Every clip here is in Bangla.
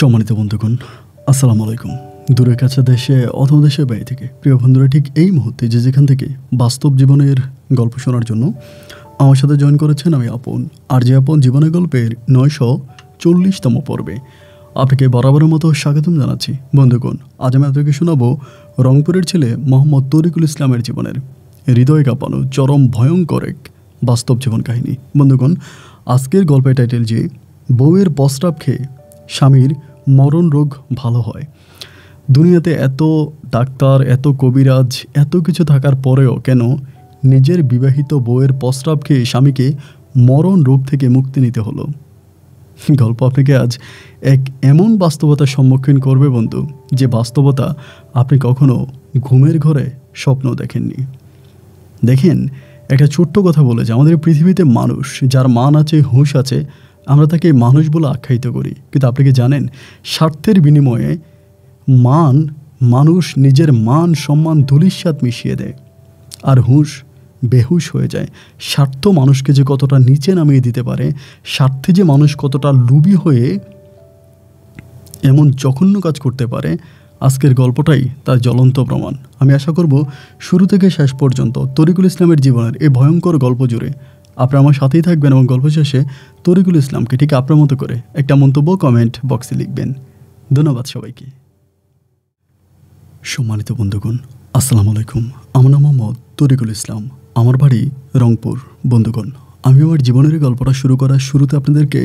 সম্মানিত বন্ধুগণ আসসালামু আলাইকুম দূরে কাছে দেশে অথবা দেশের বাইরে থেকে প্রিয় বন্ধুরা ঠিক এই মুহূর্তে যে যেখান থেকে বাস্তব জীবনের গল্প শোনার জন্য আমার সাথে জয়েন করেছেন আমি আপন আর যে আপন জীবনের গল্পের নয়শো চল্লিশতম পর্বে আপনাকে বরাবরের মতো স্বাগতম জানাচ্ছি বন্ধুগণ আজ আমি আপনাকে শোনাব রংপুরের ছেলে মোহাম্মদ তরিকুল ইসলামের জীবনের হৃদয় কাঁপানো চরম ভয়ঙ্কর এক বাস্তব জীবন কাহিনী বন্ধুগণ আজকের গল্পের টাইটেল যে বউয়ের প্রস্রাব খেয়ে স্বামীর মরণ রোগ ভালো হয় দুনিয়াতে এত ডাক্তার এত কবিরাজ এত কিছু থাকার পরেও কেন নিজের বিবাহিত বউয়ের প্রস্রাব খেয়ে স্বামীকে মরণ রোগ থেকে মুক্তি নিতে হলো গল্প আপনাকে আজ এক এমন বাস্তবতার সম্মুখীন করবে বন্ধু যে বাস্তবতা আপনি কখনো ঘুমের ঘরে স্বপ্ন দেখেননি দেখেন একটা ছোট্ট কথা বলেছে আমাদের পৃথিবীতে মানুষ যার মান আছে হুঁশ আছে আমরা তাকে মানুষ বলে আখ্যায়িত করি কিন্তু আপনি কি জানেন স্বার্থের বিনিময়ে মান মানুষ নিজের মান সম্মান ধুলির সাথ মিশিয়ে দেয় আর হুঁশ বেহুশ হয়ে যায় স্বার্থ মানুষকে যে কতটা নিচে নামিয়ে দিতে পারে স্বার্থে যে মানুষ কতটা লুবি হয়ে এমন জঘন্য কাজ করতে পারে আজকের গল্পটাই তার জ্বলন্ত প্রমাণ আমি আশা করব শুরু থেকে শেষ পর্যন্ত তরিকুল ইসলামের জীবনের এই ভয়ঙ্কর গল্প জুড়ে আপনারা আমার সাথেই থাকবেন এবং গল্প শেষে তরিকুল ইসলামকে ঠিক আপনার মতো করে একটা মন্তব্য কমেন্ট বক্সে লিখবেন ধন্যবাদ সবাইকে সম্মানিত বন্ধুগণ আসসালামু আলাইকুম আমার নাম মোহাম্মদ তরিকুল ইসলাম আমার বাড়ি রংপুর বন্ধুগণ আমি আমার জীবনের গল্পটা শুরু করার শুরুতে আপনাদেরকে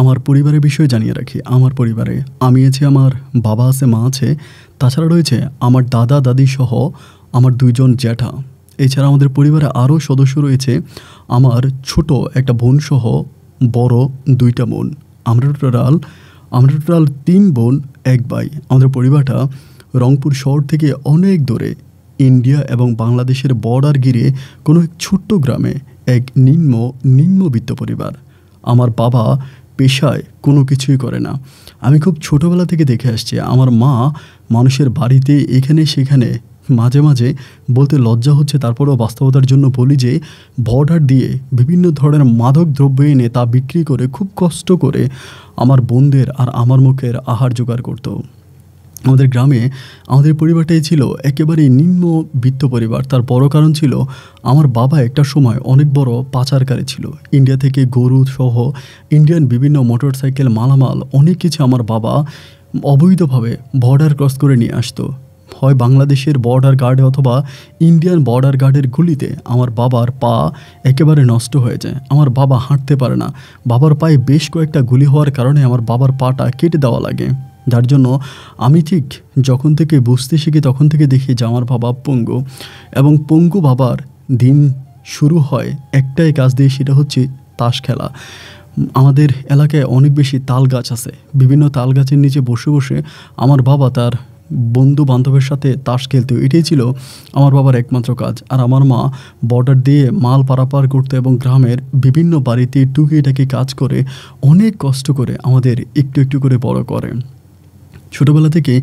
আমার পরিবারের বিষয়ে জানিয়ে রাখি আমার পরিবারে আমি আছি আমার বাবা আছে মা আছে তাছাড়া রয়েছে আমার দাদা দাদি সহ আমার দুইজন জ্যাঠা এছাড়া আমাদের পরিবারে আরও সদস্য রয়েছে আমার ছোট একটা বোনসহ বড় দুইটা বোন আমরা টোটাল আমরা টোটাল তিন বোন এক ভাই আমাদের পরিবারটা রংপুর শহর থেকে অনেক দূরে ইন্ডিয়া এবং বাংলাদেশের বর্ডার গিরে কোনো এক ছোট্ট গ্রামে এক নিম্ন নিম্নবিত্ত পরিবার আমার বাবা পেশায় কোনো কিছুই করে না আমি খুব ছোটোবেলা থেকে দেখে আসছি আমার মা মানুষের বাড়িতে এখানে সেখানে মাঝে মাঝে বলতে লজ্জা হচ্ছে তারপরেও বাস্তবতার জন্য বলি যে বর্ডার দিয়ে বিভিন্ন ধরনের মাদক দ্রব্য এনে তা বিক্রি করে খুব কষ্ট করে আমার বোনদের আর আমার মুখের আহার জোগাড় করতো আমাদের গ্রামে আমাদের পরিবারটাই ছিল একেবারেই নিম্ন বিত্ত পরিবার তার বড় কারণ ছিল আমার বাবা একটা সময় অনেক বড় পাচারকারী ছিল ইন্ডিয়া থেকে গরু সহ ইন্ডিয়ান বিভিন্ন মোটরসাইকেল মালামাল অনেক কিছু আমার বাবা অবৈধভাবে বর্ডার ক্রস করে নিয়ে আসতো হয় বাংলাদেশের বর্ডার গার্ডে অথবা ইন্ডিয়ান বর্ডার গার্ডের গুলিতে আমার বাবার পা একেবারে নষ্ট হয়ে যায় আমার বাবা হাঁটতে পারে না বাবার পায়ে বেশ কয়েকটা গুলি হওয়ার কারণে আমার বাবার পাটা কেটে দেওয়া লাগে যার জন্য আমি ঠিক যখন থেকে বুঝতে শিখি তখন থেকে দেখি যে আমার বাবা পঙ্গু এবং পঙ্গু বাবার দিন শুরু হয় একটাই কাজ দিয়ে সেটা হচ্ছে তাস খেলা আমাদের এলাকায় অনেক বেশি তাল গাছ আছে বিভিন্ন তাল গাছের নিচে বসে বসে আমার বাবা তার বন্ধু বান্ধবের সাথে তাস খেলতো এটাই ছিল আমার বাবার একমাত্র কাজ আর আমার মা বর্ডার দিয়ে মাল পারাপার করতো এবং গ্রামের বিভিন্ন বাড়িতে টুকিটাকি কাজ করে অনেক কষ্ট করে আমাদের একটু একটু করে বড় করে ছোটোবেলা থেকে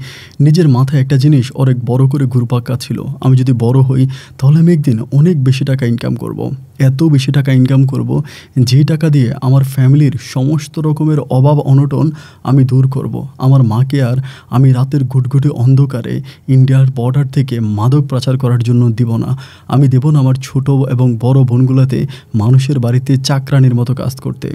নিজের মাথায় একটা জিনিস অনেক বড় করে ঘুরপাক্কা ছিল আমি যদি বড় হই তাহলে আমি একদিন অনেক বেশি টাকা ইনকাম করব। এত বেশি টাকা ইনকাম করব যে টাকা দিয়ে আমার ফ্যামিলির সমস্ত রকমের অভাব অনটন আমি দূর করব। আমার মাকে আর আমি রাতের ঘুটঘুটে অন্ধকারে ইন্ডিয়ার বর্ডার থেকে মাদক প্রচার করার জন্য দিব না আমি দেব না আমার ছোট এবং বড় বোনগুলোতে মানুষের বাড়িতে চাকরানির মতো কাজ করতে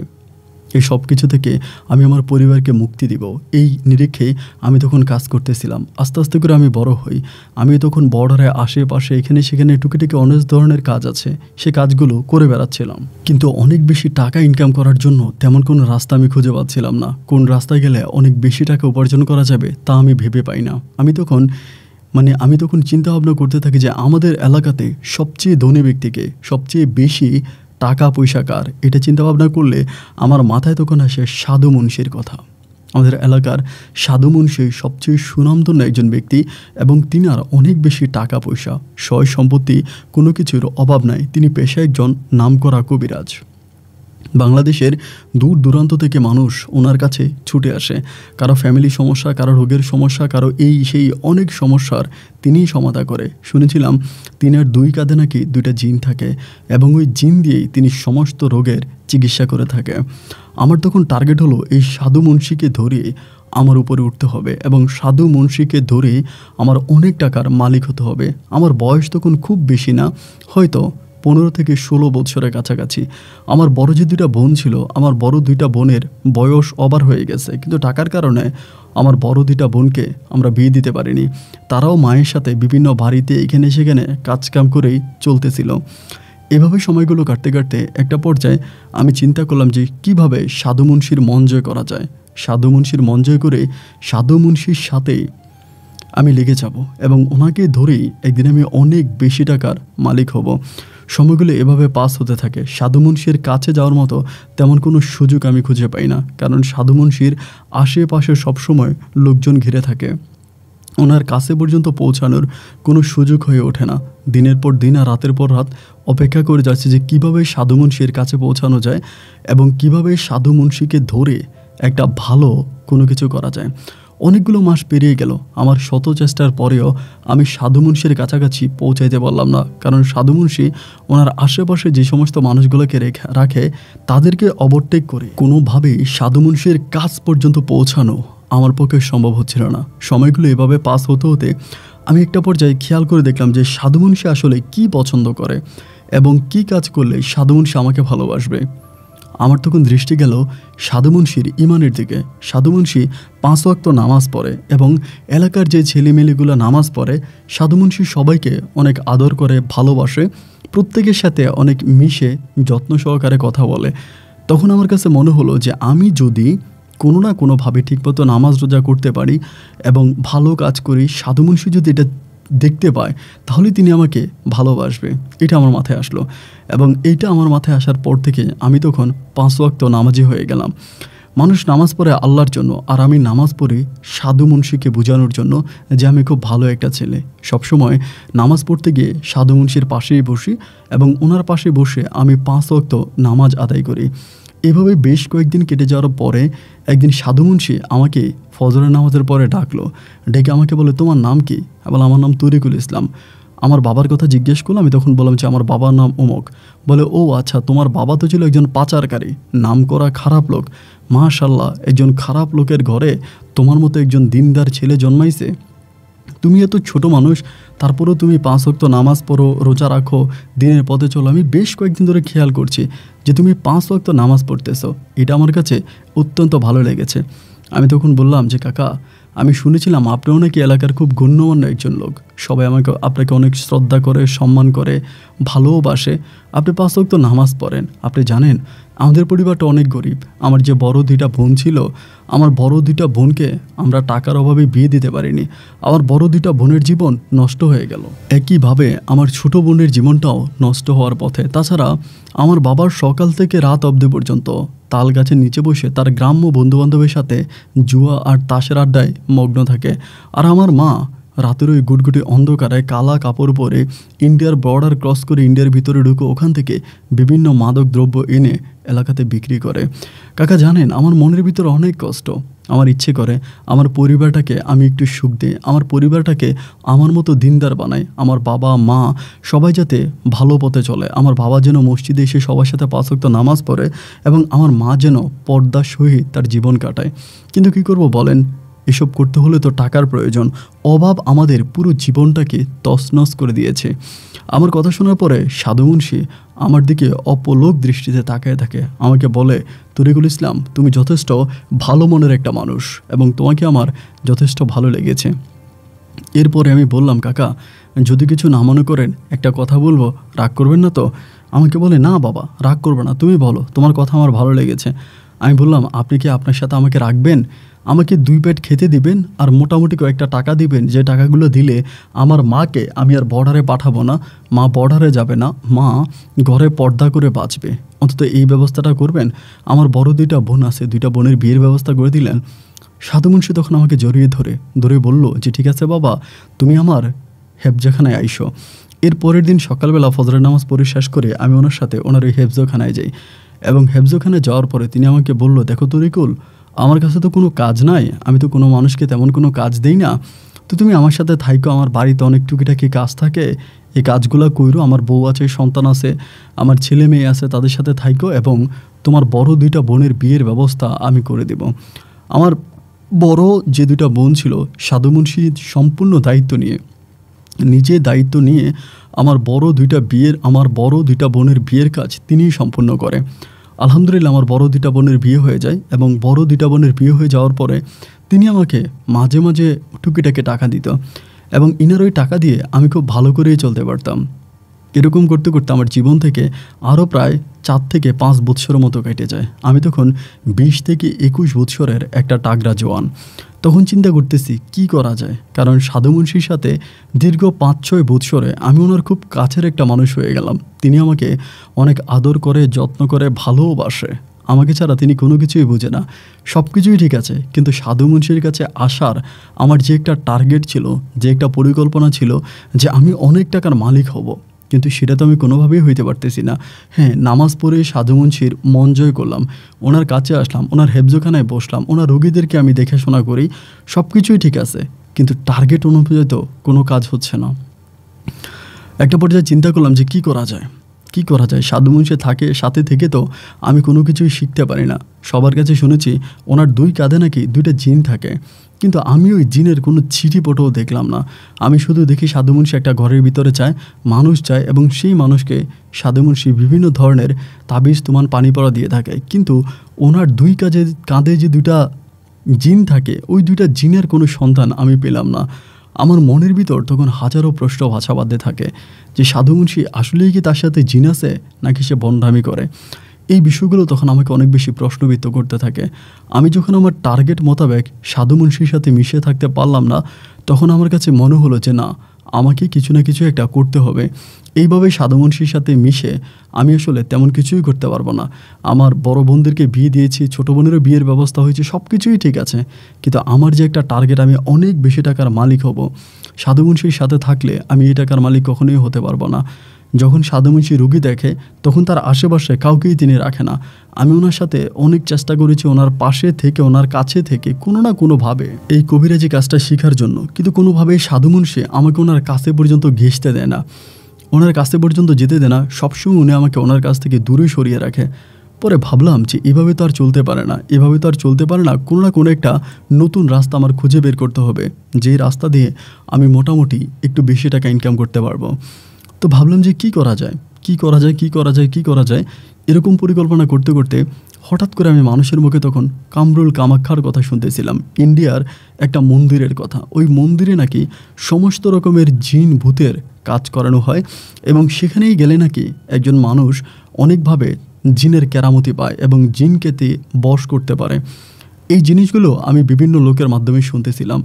এই সব কিছু থেকে আমি আমার পরিবারকে মুক্তি দিব এই নিরিখে আমি তখন কাজ করতেছিলাম আস্তে আস্তে করে আমি বড় হই আমি তখন বর্ডারে আশেপাশে এখানে সেখানে টুকিটুকি অনেক ধরনের কাজ আছে সে কাজগুলো করে বেড়াচ্ছিলাম কিন্তু অনেক বেশি টাকা ইনকাম করার জন্য তেমন কোনো রাস্তা আমি খুঁজে পাচ্ছিলাম না কোন রাস্তায় গেলে অনেক বেশি টাকা উপার্জন করা যাবে তা আমি ভেবে পাই না আমি তখন মানে আমি তখন চিন্তা ভাবনা করতে থাকি যে আমাদের এলাকাতে সবচেয়ে ধনী ব্যক্তিকে সবচেয়ে বেশি টাকা পয়সা কার এটা চিন্তাভাবনা করলে আমার মাথায় তখন আসে সাধু মুন্সির কথা আমাদের এলাকার সাধু মুন্সি সবচেয়ে সুনামধন্য একজন ব্যক্তি এবং তিনি আর অনেক বেশি টাকা পয়সা সয় সম্পত্তি কোনো কিছুর অভাব নাই তিনি পেশায় একজন নামকরা কবিরাজ বাংলাদেশের দূর দূরান্ত থেকে মানুষ ওনার কাছে ছুটে আসে কারো ফ্যামিলি সমস্যা কারো রোগের সমস্যা কারো এই সেই অনেক সমস্যার তিনিই সমাধা করে শুনেছিলাম তিনার দুই কাঁধে নাকি দুইটা জিন থাকে এবং ওই জিন দিয়েই তিনি সমস্ত রোগের চিকিৎসা করে থাকে আমার তখন টার্গেট হলো এই সাধু মুন্সিকে ধরে আমার উপরে উঠতে হবে এবং সাধু মুন্সিকে ধরে আমার অনেক টাকার মালিক হতে হবে আমার বয়স তখন খুব বেশি না হয়তো পনেরো থেকে ষোলো বছরের কাছাকাছি আমার বড় যে দুইটা বোন ছিল আমার বড় দুইটা বোনের বয়স অবার হয়ে গেছে কিন্তু টাকার কারণে আমার বড় দুইটা বোনকে আমরা বিয়ে দিতে পারিনি তারাও মায়ের সাথে বিভিন্ন বাড়িতে এখানে সেখানে কাজকাম করেই চলতেছিল এভাবে সময়গুলো কাটতে কাটতে একটা পর্যায়ে আমি চিন্তা করলাম যে কিভাবে সাধু মুন্সির মন জয় করা যায় সাধু মুন্সির মন জয় করে সাধু মুন্সির সাথেই আমি লেগে যাব এবং ওনাকে ধরেই একদিন আমি অনেক বেশি টাকার মালিক হব সময়গুলো এভাবে পাস হতে থাকে সাধু মুন্সির কাছে যাওয়ার মতো তেমন কোনো সুযোগ আমি খুঁজে পাই না কারণ সাধু মুন্সির আশেপাশে সবসময় লোকজন ঘিরে থাকে ওনার কাছে পর্যন্ত পৌঁছানোর কোনো সুযোগ হয়ে ওঠে না দিনের পর দিন আর রাতের পর রাত অপেক্ষা করে যাচ্ছে যে কিভাবে সাধু মুন্সির কাছে পৌঁছানো যায় এবং কিভাবে সাধু মুন্সিকে ধরে একটা ভালো কোনো কিছু করা যায় অনেকগুলো মাস পেরিয়ে গেল আমার শত চেষ্টার পরেও আমি সাধু মুন্সির কাছাকাছি পৌঁছাইতে পারলাম না কারণ সাধু মুন্সি ওনার আশেপাশে যে সমস্ত মানুষগুলোকে রাখে তাদেরকে ওভারটেক করে কোনোভাবেই সাধু মুন্সির কাজ পর্যন্ত পৌঁছানো আমার পক্ষে সম্ভব হচ্ছিল না সময়গুলো এভাবে পাস হতে হতে আমি একটা পর্যায়ে খেয়াল করে দেখলাম যে সাধু মুন্সি আসলে কি পছন্দ করে এবং কি কাজ করলে সাধু মুন্সি আমাকে ভালোবাসবে আমার তখন দৃষ্টি গেল সাধুমুন্সির ইমানের দিকে সাধুমুন্সি পাঁচ ওয়াক্ত নামাজ পড়ে এবং এলাকার যে ছেলেমেলেগুলো নামাজ পড়ে সাধুমুন্সি সবাইকে অনেক আদর করে ভালোবাসে প্রত্যেকের সাথে অনেক মিশে যত্ন সহকারে কথা বলে তখন আমার কাছে মনে হলো যে আমি যদি কোনো না কোনোভাবে ঠিকমতো নামাজ রোজা করতে পারি এবং ভালো কাজ করি সাধুমুন্সি যদি এটা দেখতে পায় তাহলে তিনি আমাকে ভালোবাসবে এটা আমার মাথায় আসলো এবং এইটা আমার মাথায় আসার পর থেকে আমি তখন পাঁচ ওয়াক্ত নামাজি হয়ে গেলাম মানুষ নামাজ পড়ে আল্লাহর জন্য আর আমি নামাজ পড়ি সাধু মুন্সিকে বোঝানোর জন্য যে আমি খুব ভালো একটা ছেলে সবসময় নামাজ পড়তে গিয়ে সাধু মুন্সির পাশেই বসি এবং ওনার পাশে বসে আমি পাঁচ ওয়াক্ত নামাজ আদায় করি এভাবে বেশ কয়েকদিন কেটে যাওয়ার পরে একদিন সাধু মুন্সি আমাকে ফজরের নামাজের পরে ডাকলো ডেকে আমাকে বলে তোমার নাম কি বলে আমার নাম তরিকুল ইসলাম আমার বাবার কথা জিজ্ঞেস করলো আমি তখন বললাম যে আমার বাবার নাম অমুক বলে ও আচ্ছা তোমার বাবা তো ছিল একজন পাচারকারী নাম করা খারাপ লোক মাশাল্লাহ একজন খারাপ লোকের ঘরে তোমার মতো একজন দিনদার ছেলে জন্মাইছে তুমি এত ছোট মানুষ তারপরেও তুমি পাঁচ অক্ত নামাজ পড়ো রোজা রাখো দিনের পথে চলো আমি বেশ কয়েকদিন ধরে খেয়াল করছি যে তুমি পাঁচ অক্ত নামাজ পড়তেছো এটা আমার কাছে অত্যন্ত ভালো লেগেছে আমি তখন বললাম যে কাকা আমি শুনেছিলাম আপনিও নাকি এলাকার খুব গণ্যমান্য একজন লোক সবাই আমাকে আপনাকে অনেক শ্রদ্ধা করে সম্মান করে ভালোবাসে আপনি পাঁচ তো নামাজ পড়েন আপনি জানেন আমাদের পরিবারটা অনেক গরিব আমার যে বড় দুইটা বোন ছিল আমার বড় দুইটা বোনকে আমরা টাকার অভাবে বিয়ে দিতে পারিনি আমার বড় দুইটা বোনের জীবন নষ্ট হয়ে গেল একইভাবে আমার ছোট বোনের জীবনটাও নষ্ট হওয়ার পথে তাছাড়া আমার বাবার সকাল থেকে রাত অবধি পর্যন্ত তাল গাছের নিচে বসে তার গ্রাম্য বন্ধুবান্ধবের সাথে জুয়া আর তাসের আড্ডায় মগ্ন থাকে আর আমার মা রাতের ওই গুটগুটি অন্ধকারে কালা কাপড় পরে ইন্ডিয়ার বর্ডার ক্রস করে ইন্ডিয়ার ভিতরে ঢুকে ওখান থেকে বিভিন্ন মাদক দ্রব্য এনে এলাকাতে বিক্রি করে কাকা জানেন আমার মনের ভিতরে অনেক কষ্ট আমার ইচ্ছে করে আমার পরিবারটাকে আমি একটু সুখ দিই আমার পরিবারটাকে আমার মতো দিনদার বানাই আমার বাবা মা সবাই যাতে ভালো পথে চলে আমার বাবা যেন মসজিদে এসে সবার সাথে পাশক্ত নামাজ পড়ে এবং আমার মা যেন পর্দা সহিত তার জীবন কাটায় কিন্তু কি করব বলেন এসব করতে হলে তো টাকার প্রয়োজন অভাব আমাদের পুরো জীবনটাকে তছনছ করে দিয়েছে আমার কথা শোনার পরে সাধু মুন্সি আমার দিকে অপলোক দৃষ্টিতে তাকিয়ে থাকে আমাকে বলে তরিকুল ইসলাম তুমি যথেষ্ট ভালো মনের একটা মানুষ এবং তোমাকে আমার যথেষ্ট ভালো লেগেছে এরপরে আমি বললাম কাকা যদি কিছু না মনে করেন একটা কথা বলবো রাগ করবেন না তো আমাকে বলে না বাবা রাগ করবে না তুমি বলো তোমার কথা আমার ভালো লেগেছে আমি বললাম আপনি কি আপনার সাথে আমাকে রাখবেন আমাকে দুই পেট খেতে দিবেন আর মোটামুটি কয়েকটা টাকা দিবেন যে টাকাগুলো দিলে আমার মাকে আমি আর বর্ডারে পাঠাবো না মা বর্ডারে যাবে না মা ঘরে পর্দা করে বাঁচবে অন্তত এই ব্যবস্থাটা করবেন আমার বড় দুইটা বোন আছে দুইটা বোনের বিয়ের ব্যবস্থা করে দিলেন সাধুমুন্সি তখন আমাকে জড়িয়ে ধরে ধরে বলল যে ঠিক আছে বাবা তুমি আমার হেফজাখানায় আইসো এর পরের দিন সকালবেলা ফজরের নামাজ পরিশ্বাস করে আমি ওনার সাথে ওনার ওই হেফজোখানায় যাই এবং হেফজোখানে যাওয়ার পরে তিনি আমাকে বলল দেখো তরিকুল আমার কাছে তো কোনো কাজ নাই আমি তো কোনো মানুষকে তেমন কোনো কাজ দিই না তো তুমি আমার সাথে থাইকো আমার বাড়িতে অনেক টুকিটাকি কাজ থাকে এই কাজগুলো কইরো আমার বউ আছে সন্তান আছে আমার ছেলে মেয়ে আছে তাদের সাথে থাইকো এবং তোমার বড় দুইটা বোনের বিয়ের ব্যবস্থা আমি করে দেব আমার বড় যে দুইটা বোন ছিল সাধু মুন্সি সম্পূর্ণ দায়িত্ব নিয়ে নিজে দায়িত্ব নিয়ে আমার বড় দুইটা বিয়ের আমার বড় দুইটা বোনের বিয়ের কাজ তিনিই সম্পূর্ণ করে আলহামদুলিল্লাহ আমার বড় দিটা বোনের বিয়ে হয়ে যায় এবং বড় দিটা বোনের বিয়ে হয়ে যাওয়ার পরে তিনি আমাকে মাঝে মাঝে টুকিটাকে টাকা দিত এবং ইনার ওই টাকা দিয়ে আমি খুব ভালো করেই চলতে পারতাম এরকম করতে করতে আমার জীবন থেকে আরও প্রায় চার থেকে পাঁচ বৎসরের মতো কেটে যায় আমি তখন বিশ থেকে একুশ বৎসরের একটা টাগরা জোয়ান তখন চিন্তা করতেছি কি করা যায় কারণ সাধু মুন্সির সাথে দীর্ঘ পাঁচ ছয় বৎসরে আমি ওনার খুব কাছের একটা মানুষ হয়ে গেলাম তিনি আমাকে অনেক আদর করে যত্ন করে ভালোবাসে আমাকে ছাড়া তিনি কোনো কিছুই বোঝে না সব কিছুই ঠিক আছে কিন্তু সাধু মুন্সির কাছে আসার আমার যে একটা টার্গেট ছিল যে একটা পরিকল্পনা ছিল যে আমি অনেক টাকার মালিক হব কিন্তু সেটা তো আমি কোনোভাবেই হইতে পারতেছি না হ্যাঁ নামাজ পড়ে সাধু মুন্সির মন জয় করলাম ওনার কাছে আসলাম ওনার হেফজোখানায় বসলাম ওনার রোগীদেরকে আমি দেখাশোনা করি সব কিছুই ঠিক আছে কিন্তু টার্গেট অনুযায়ী তো কোনো কাজ হচ্ছে না একটা পর্যায়ে চিন্তা করলাম যে কি করা যায় কি করা যায় সাধু মুন্সে থাকে সাথে থেকে তো আমি কোনো কিছুই শিখতে পারি না সবার কাছে শুনেছি ওনার দুই কাঁধে নাকি দুইটা জিন থাকে কিন্তু আমি ওই জিনের কোনো ছিটিপটোও দেখলাম না আমি শুধু দেখি সাধুমুন্সি একটা ঘরের ভিতরে চায় মানুষ চায় এবং সেই মানুষকে সাধুমুন্সি বিভিন্ন ধরনের তাবিজ তোমান পানি পড়া দিয়ে থাকে কিন্তু ওনার দুই কাজে কাঁধে যে দুটা জিন থাকে ওই দুইটা জিনের কোনো সন্ধান আমি পেলাম না আমার মনের ভিতর তখন হাজারো প্রশ্ন ভাষা বাঁধে থাকে যে সাধুমুন্সি আসলেই কি তার সাথে জিন আছে নাকি সে বন্ধামি করে এই বিষয়গুলো তখন আমাকে অনেক বেশি প্রশ্নবিদ্ধ করতে থাকে আমি যখন আমার টার্গেট মোতাবেক সাধুমনসির সাথে মিশে থাকতে পারলাম না তখন আমার কাছে মনে হলো যে না আমাকে কিছু না কিছু একটা করতে হবে এইভাবে সাধুমনসির সাথে মিশে আমি আসলে তেমন কিছুই করতে পারবো না আমার বড় বোনদেরকে বিয়ে দিয়েছি ছোটো বোনেরও বিয়ের ব্যবস্থা হয়েছে সব কিছুই ঠিক আছে কিন্তু আমার যে একটা টার্গেট আমি অনেক বেশি টাকার মালিক হব সাধুমনসির সাথে থাকলে আমি এই টাকার মালিক কখনোই হতে পারবো না যখন সাদামুচি রুগী দেখে তখন তার আশেপাশে কাউকেই তিনি রাখে না আমি ওনার সাথে অনেক চেষ্টা করেছি ওনার পাশে থেকে ওনার কাছে থেকে কোনো না কোনোভাবে এই কবিরাজি কাজটা শেখার জন্য কিন্তু কোনোভাবেই সাধুমুন্সি আমাকে ওনার কাছে পর্যন্ত ঘেঁষতে দেয় না ওনার কাছে পর্যন্ত যেতে দেয় না সবসময় উনি আমাকে ওনার কাছ থেকে দূরে সরিয়ে রাখে পরে ভাবলাম যে এভাবে তো আর চলতে পারে না এভাবে তো আর চলতে পারে না কোনো না কোনো একটা নতুন রাস্তা আমার খুঁজে বের করতে হবে যে রাস্তা দিয়ে আমি মোটামুটি একটু বেশি টাকা ইনকাম করতে পারবো তো ভাবলাম যে কি করা যায় কি করা যায় কি করা যায় কি করা যায় এরকম পরিকল্পনা করতে করতে হঠাৎ করে আমি মানুষের মুখে তখন কামরুল কামাক্ষার কথা শুনতেছিলাম ইন্ডিয়ার একটা মন্দিরের কথা ওই মন্দিরে নাকি সমস্ত রকমের জিন ভূতের কাজ করানো হয় এবং সেখানেই গেলে নাকি একজন মানুষ অনেকভাবে জিনের কেরামতি পায় এবং জিনকে তে বশ করতে পারে এই জিনিসগুলো আমি বিভিন্ন লোকের মাধ্যমে শুনতেছিলাম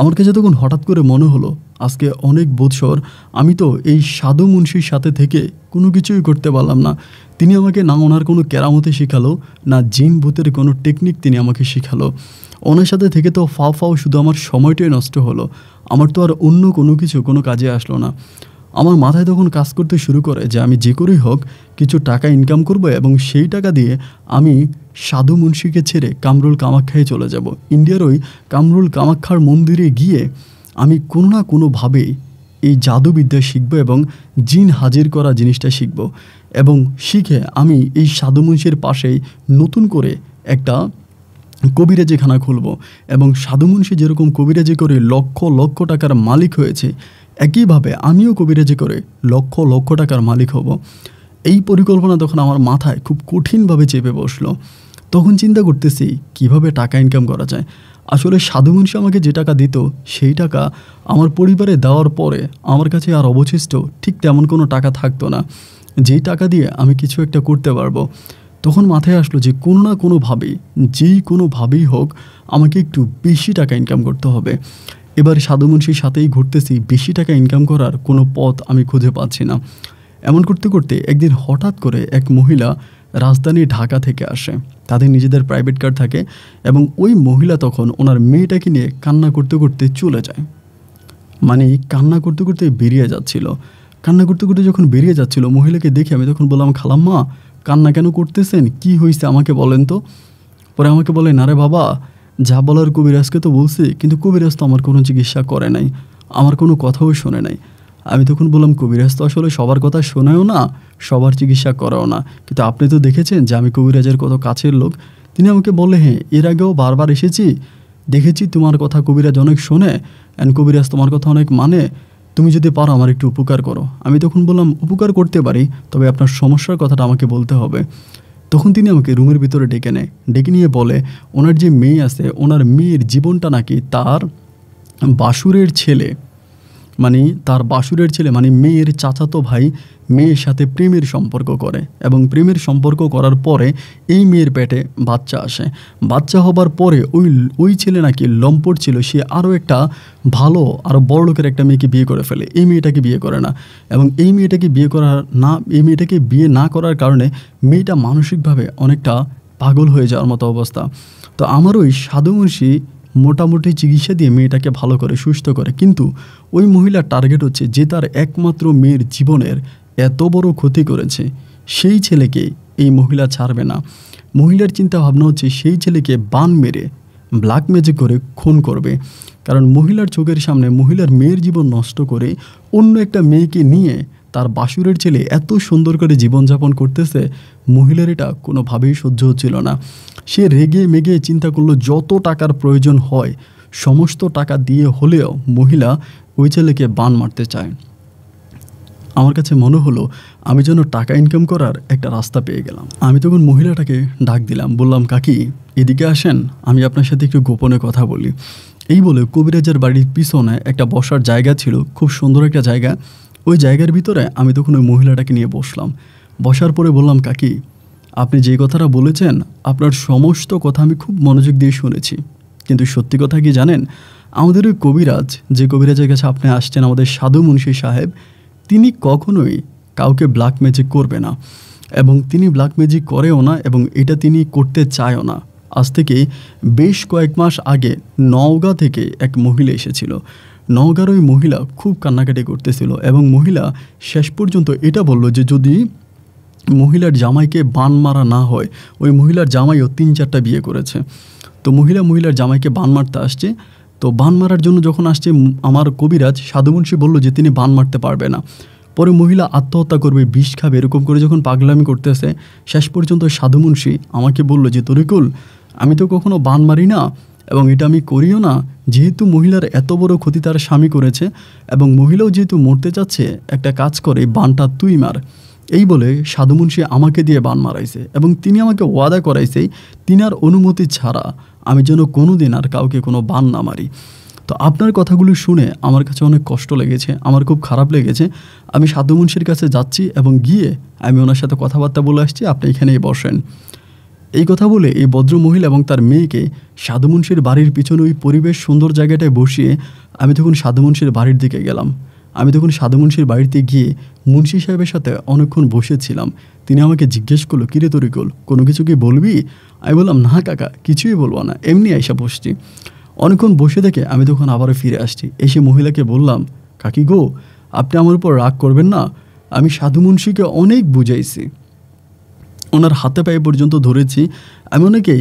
আমার কাছে তখন হঠাৎ করে মনে হলো আজকে অনেক বৎসর আমি তো এই সাধু মুন্সির সাথে থেকে কোনো কিছুই করতে পারলাম না তিনি আমাকে না ওনার কোনো কেরামতে শেখালো না জিন ভূতের কোনো টেকনিক তিনি আমাকে শেখালো ওনার সাথে থেকে তো ফাও ফাও শুধু আমার সময়টাই নষ্ট হলো আমার তো আর অন্য কোনো কিছু কোনো কাজে আসলো না আমার মাথায় তখন কাজ করতে শুরু করে যে আমি যে করেই হোক কিছু টাকা ইনকাম করব এবং সেই টাকা দিয়ে আমি সাধু মুন্সিকে ছেড়ে কামরুল কামাখ্যায় চলে যাব ইন্ডিয়ার ওই কামরুল কামাখ্যার মন্দিরে গিয়ে আমি কোনো না কোনোভাবে এই জাদুবিদ্যা শিখব এবং জিন হাজির করা জিনিসটা শিখব এবং শিখে আমি এই সাধু মুন্সির পাশেই নতুন করে একটা কবিরাজিখানা খুলব এবং সাধু মুন্সি যেরকম কবিরাজি করে লক্ষ লক্ষ টাকার মালিক হয়েছে একইভাবে আমিও কবিরাজি করে লক্ষ লক্ষ টাকার মালিক হব এই পরিকল্পনা তখন আমার মাথায় খুব কঠিনভাবে চেপে বসলো তখন চিন্তা করতেছি কিভাবে টাকা ইনকাম করা যায় আসলে সাধু মানুষ আমাকে যে টাকা দিত সেই টাকা আমার পরিবারে দেওয়ার পরে আমার কাছে আর অবশিষ্ট ঠিক তেমন কোনো টাকা থাকতো না যেই টাকা দিয়ে আমি কিছু একটা করতে পারবো তখন মাথায় আসলো যে কোনো না কোনোভাবেই যেই কোনোভাবেই হোক আমাকে একটু বেশি টাকা ইনকাম করতে হবে এবার সাধু সাথেই ঘুরতেছি বেশি টাকা ইনকাম করার কোনো পথ আমি খুঁজে পাচ্ছি না এমন করতে করতে একদিন হঠাৎ করে এক মহিলা রাজধানী ঢাকা থেকে আসে তাদের নিজেদের প্রাইভেট কার থাকে এবং ওই মহিলা তখন ওনার মেয়েটাকে নিয়ে কান্না করতে করতে চলে যায় মানে কান্না করতে করতে বেরিয়ে যাচ্ছিল কান্না করতে করতে যখন বেরিয়ে যাচ্ছিল মহিলাকে দেখে আমি তখন বললাম খালাম্মা কান্না কেন করতেছেন কি হয়েছে আমাকে বলেন তো পরে আমাকে বলে না রে বাবা যা বলার কবিরাজকে তো বলছি কিন্তু কবিরাজ তো আমার কোনো চিকিৎসা করে নাই আমার কোনো কথাও শোনে নাই আমি তখন বললাম কবিরাজ তো আসলে সবার কথা শোনায়ও না সবার চিকিৎসা করাও না কিন্তু আপনি তো দেখেছেন যে আমি কবিরাজের কত কাছের লোক তিনি আমাকে বলে হ্যাঁ এর আগেও বারবার এসেছি দেখেছি তোমার কথা কবিরাজ অনেক শোনে অ্যান্ড কবিরাজ তোমার কথা অনেক মানে তুমি যদি পারো আমার একটু উপকার করো আমি তখন বললাম উপকার করতে পারি তবে আপনার সমস্যার কথাটা আমাকে বলতে হবে তখন তিনি আমাকে রুমের ভিতরে ডেকে নেয় ডেকে নিয়ে বলে ওনার যে মেয়ে আছে ওনার মেয়ের জীবনটা নাকি তার বাসুরের ছেলে মানে তার বাসুরের ছেলে মানে মেয়ের চাচাতো ভাই মেয়ের সাথে প্রেমের সম্পর্ক করে এবং প্রেমের সম্পর্ক করার পরে এই মেয়ের পেটে বাচ্চা আসে বাচ্চা হবার পরে ওই ওই ছেলে নাকি লম্পট ছিল সে আরও একটা ভালো আরও বড় লোকের একটা মেয়েকে বিয়ে করে ফেলে এই মেয়েটাকে বিয়ে করে না এবং এই মেয়েটাকে বিয়ে করার না এই মেয়েটাকে বিয়ে না করার কারণে মেয়েটা মানসিকভাবে অনেকটা পাগল হয়ে যাওয়ার মতো অবস্থা তো আমার ওই সাধু মুন্সি মোটামুটি চিকিৎসা দিয়ে মেয়েটাকে ভালো করে সুস্থ করে কিন্তু ওই মহিলার টার্গেট হচ্ছে যে তার একমাত্র মেয়ের জীবনের এত বড় ক্ষতি করেছে সেই ছেলেকে এই মহিলা ছাড়বে না মহিলার চিন্তা ভাবনা হচ্ছে সেই ছেলেকে বান মেরে ব্ল্যাক ম্যাজিক করে খুন করবে কারণ মহিলার চোখের সামনে মহিলার মেয়ের জীবন নষ্ট করে অন্য একটা মেয়েকে নিয়ে তার বাসুরের ছেলে এত সুন্দর করে জীবনযাপন করতেছে মহিলার এটা কোনোভাবেই সহ্য হচ্ছিল না সে রেগে মেগে চিন্তা করলো যত টাকার প্রয়োজন হয় সমস্ত টাকা দিয়ে হলেও মহিলা ওই ছেলেকে বান মারতে চায় আমার কাছে মনে হলো আমি যেন টাকা ইনকাম করার একটা রাস্তা পেয়ে গেলাম আমি তখন মহিলাটাকে ডাক দিলাম বললাম কাকি এদিকে আসেন আমি আপনার সাথে একটু গোপনে কথা বলি এই বলে কবিরাজের বাড়ির পিছনে একটা বসার জায়গা ছিল খুব সুন্দর একটা জায়গা ওই জায়গার ভিতরে আমি তখন ওই মহিলাটাকে নিয়ে বসলাম বসার পরে বললাম কাকি আপনি যে কথাটা বলেছেন আপনার সমস্ত কথা আমি খুব মনোযোগ দিয়ে শুনেছি কিন্তু সত্যি কথা কি জানেন আমাদের ওই কবিরাজ যে কবিরাজের কাছে আপনি আসছেন আমাদের সাধু মুন্সি সাহেব তিনি কখনোই কাউকে ব্ল্যাক ম্যাজিক করবে না এবং তিনি ব্ল্যাক ম্যাজিক করেও না এবং এটা তিনি করতে চায়ও না আজ থেকে বেশ কয়েক মাস আগে নওগাঁ থেকে এক মহিলা এসেছিল নওগাঁর ওই মহিলা খুব কান্নাকাটি করতেছিল এবং মহিলা শেষ পর্যন্ত এটা বলল যে যদি মহিলার জামাইকে বান মারা না হয় ওই মহিলার জামাইও তিন চারটা বিয়ে করেছে তো মহিলা মহিলার জামাইকে বান মারতে আসছে তো বান মারার জন্য যখন আসছে আমার কবিরাজ সাধুবংশী বলল যে তিনি বান মারতে পারবে না পরে মহিলা আত্মহত্যা করবে বিষ খাবে এরকম করে যখন পাগলামি করতেছে শেষ পর্যন্ত সাধুমুন্সী আমাকে বলল যে তরিকুল আমি তো কখনও বান মারি না এবং এটা আমি করিও না যেহেতু মহিলার এত বড় ক্ষতি তার স্বামী করেছে এবং মহিলাও যেহেতু মরতে চাচ্ছে একটা কাজ করে বানটা তুই মার এই বলে সাধু মুন্সি আমাকে দিয়ে বান মারাইছে এবং তিনি আমাকে ওয়াদা করাইছে তিনার অনুমতি ছাড়া আমি যেন কোনো দিন আর কাউকে কোনো বান না মারি তো আপনার কথাগুলি শুনে আমার কাছে অনেক কষ্ট লেগেছে আমার খুব খারাপ লেগেছে আমি সাধু মুন্সির কাছে যাচ্ছি এবং গিয়ে আমি ওনার সাথে কথাবার্তা বলে আসছি আপনি এখানেই বসেন এই কথা বলে এই ভদ্রমহিলা এবং তার মেয়েকে সাধু মুন্সির বাড়ির পিছনে ওই পরিবেশ সুন্দর জায়গাটায় বসিয়ে আমি তখন সাধু মুন্সির বাড়ির দিকে গেলাম আমি তখন সাদু মুন্সির বাড়িতে গিয়ে মুন্সি সাহেবের সাথে অনেকক্ষণ বসেছিলাম তিনি আমাকে জিজ্ঞেস করলো কিরে তরিকুল কোনো কিছু কি বলবি আমি বললাম না কাকা কিছুই বলবো না এমনি আইসা বসছি অনেকক্ষণ বসে থেকে আমি তখন আবারও ফিরে আসছি এসে মহিলাকে বললাম কাকি গো আপনি আমার উপর রাগ করবেন না আমি সাধু মুন্সিকে অনেক বুঝাইছি ওনার হাতে পায়ে পর্যন্ত ধরেছি আমি অনেকে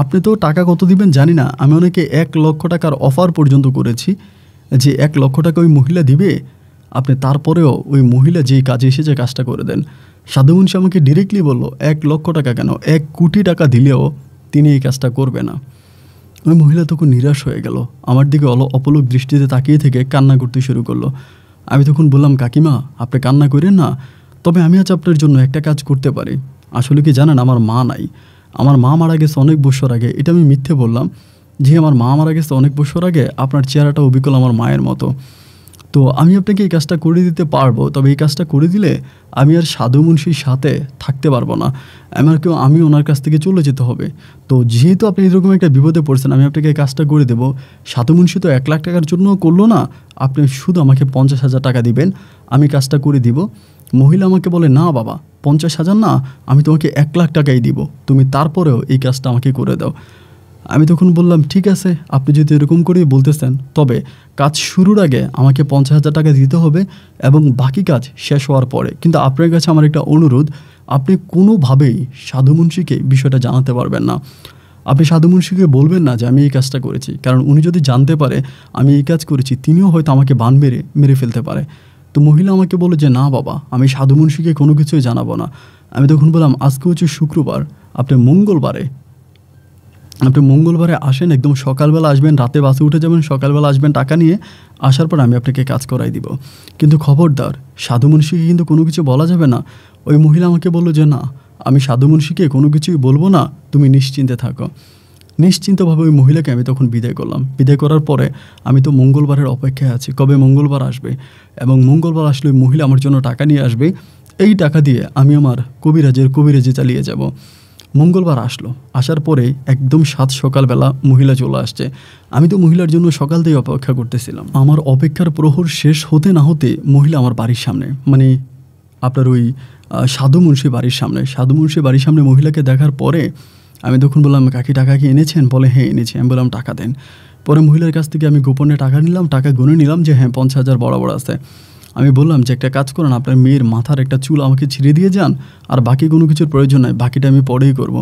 আপনি তো টাকা কত দিবেন জানি না আমি অনেকে এক লক্ষ টাকার অফার পর্যন্ত করেছি যে এক লক্ষ টাকা ওই মহিলা দিবে আপনি তারপরেও ওই মহিলা যেই কাজে এসে যে কাজটা করে দেন সাধুমুন্সি আমাকে ডিরেক্টলি বললো এক লক্ষ টাকা কেন এক কোটি টাকা দিলেও তিনি এই কাজটা করবে না ওই মহিলা তখন নিরাশ হয়ে গেল আমার দিকে অল অপলক দৃষ্টিতে তাকিয়ে থেকে কান্না করতে শুরু করলো আমি তখন বললাম কাকিমা আপনি কান্না করেন না তবে আমি আজ আপনার জন্য একটা কাজ করতে পারি আসলে কি জানেন আমার মা নাই আমার মা মারা গেছে অনেক বছর আগে এটা আমি মিথ্যে বললাম যে আমার মা মারা গেছে অনেক বছর আগে আপনার চেহারাটা অবিকল আমার মায়ের মতো তো আমি আপনাকে এই কাজটা করে দিতে পারবো তবে এই কাজটা করে দিলে আমি আর সাধু মুন্সির সাথে থাকতে পারবো না আমার কেউ আমি ওনার কাছ থেকে চলে যেতে হবে তো যেহেতু আপনি এরকম একটা বিপদে পড়ছেন আমি আপনাকে এই কাজটা করে দেবো সাধু মুন্সি তো এক লাখ টাকার জন্য করলো না আপনি শুধু আমাকে পঞ্চাশ হাজার টাকা দিবেন আমি কাজটা করে দিব মহিলা আমাকে বলে না বাবা পঞ্চাশ হাজার না আমি তোমাকে এক লাখ টাকাই দিব তুমি তারপরেও এই কাজটা আমাকে করে দাও আমি তখন বললাম ঠিক আছে আপনি যদি এরকম করেই বলতেছেন তবে কাজ শুরুর আগে আমাকে পঞ্চাশ হাজার টাকা দিতে হবে এবং বাকি কাজ শেষ হওয়ার পরে কিন্তু আপনার কাছে আমার একটা অনুরোধ আপনি কোনোভাবেই সাধু মুন্সিকে বিষয়টা জানাতে পারবেন না আপনি সাধু মুন্সিকে বলবেন না যে আমি এই কাজটা করেছি কারণ উনি যদি জানতে পারে আমি এই কাজ করেছি তিনিও হয়তো আমাকে বান মেরে মেরে ফেলতে পারে তো মহিলা আমাকে বলে যে না বাবা আমি সাধু মুন্সিকে কোনো কিছুই জানাবো না আমি তখন বললাম আজকে হচ্ছে শুক্রবার আপনি মঙ্গলবারে আপনি মঙ্গলবারে আসেন একদম সকালবেলা আসবেন রাতে বাসে উঠে যাবেন সকালবেলা আসবেন টাকা নিয়ে আসার পর আমি আপনাকে কাজ করাই দিব কিন্তু খবরদার সাধু মনীষীকে কিন্তু কোনো কিছু বলা যাবে না ওই মহিলা আমাকে বললো যে না আমি সাধু মনীষীকে কোনো কিছুই বলবো না তুমি নিশ্চিন্তে থাকো নিশ্চিন্তভাবে ওই মহিলাকে আমি তখন বিদায় করলাম বিদায় করার পরে আমি তো মঙ্গলবারের অপেক্ষায় আছি কবে মঙ্গলবার আসবে এবং মঙ্গলবার আসলে ওই মহিলা আমার জন্য টাকা নিয়ে আসবে এই টাকা দিয়ে আমি আমার কবিরাজের কবিরাজে চালিয়ে যাব মঙ্গলবার আসলো আসার পরে একদম সাত সকালবেলা মহিলা চলে আসছে আমি তো মহিলার জন্য সকাল থেকে অপেক্ষা করতেছিলাম আমার অপেক্ষার প্রহর শেষ হতে না হতে মহিলা আমার বাড়ির সামনে মানে আপনার ওই সাধু মুন্সি বাড়ির সামনে সাধু মুন্সি বাড়ির সামনে মহিলাকে দেখার পরে আমি তখন বললাম কাকি টাকা কি এনেছেন বলে হ্যাঁ এনেছি আমি বললাম টাকা দেন পরে মহিলার কাছ থেকে আমি গোপনে টাকা নিলাম টাকা গুনে নিলাম যে হ্যাঁ পঞ্চাশ হাজার বড় বড় আছে আমি বললাম যে একটা কাজ করুন আপনার মেয়ের মাথার একটা চুল আমাকে ছিঁড়ে দিয়ে যান আর বাকি কোনো কিছুর প্রয়োজন নাই বাকিটা আমি পরেই করব।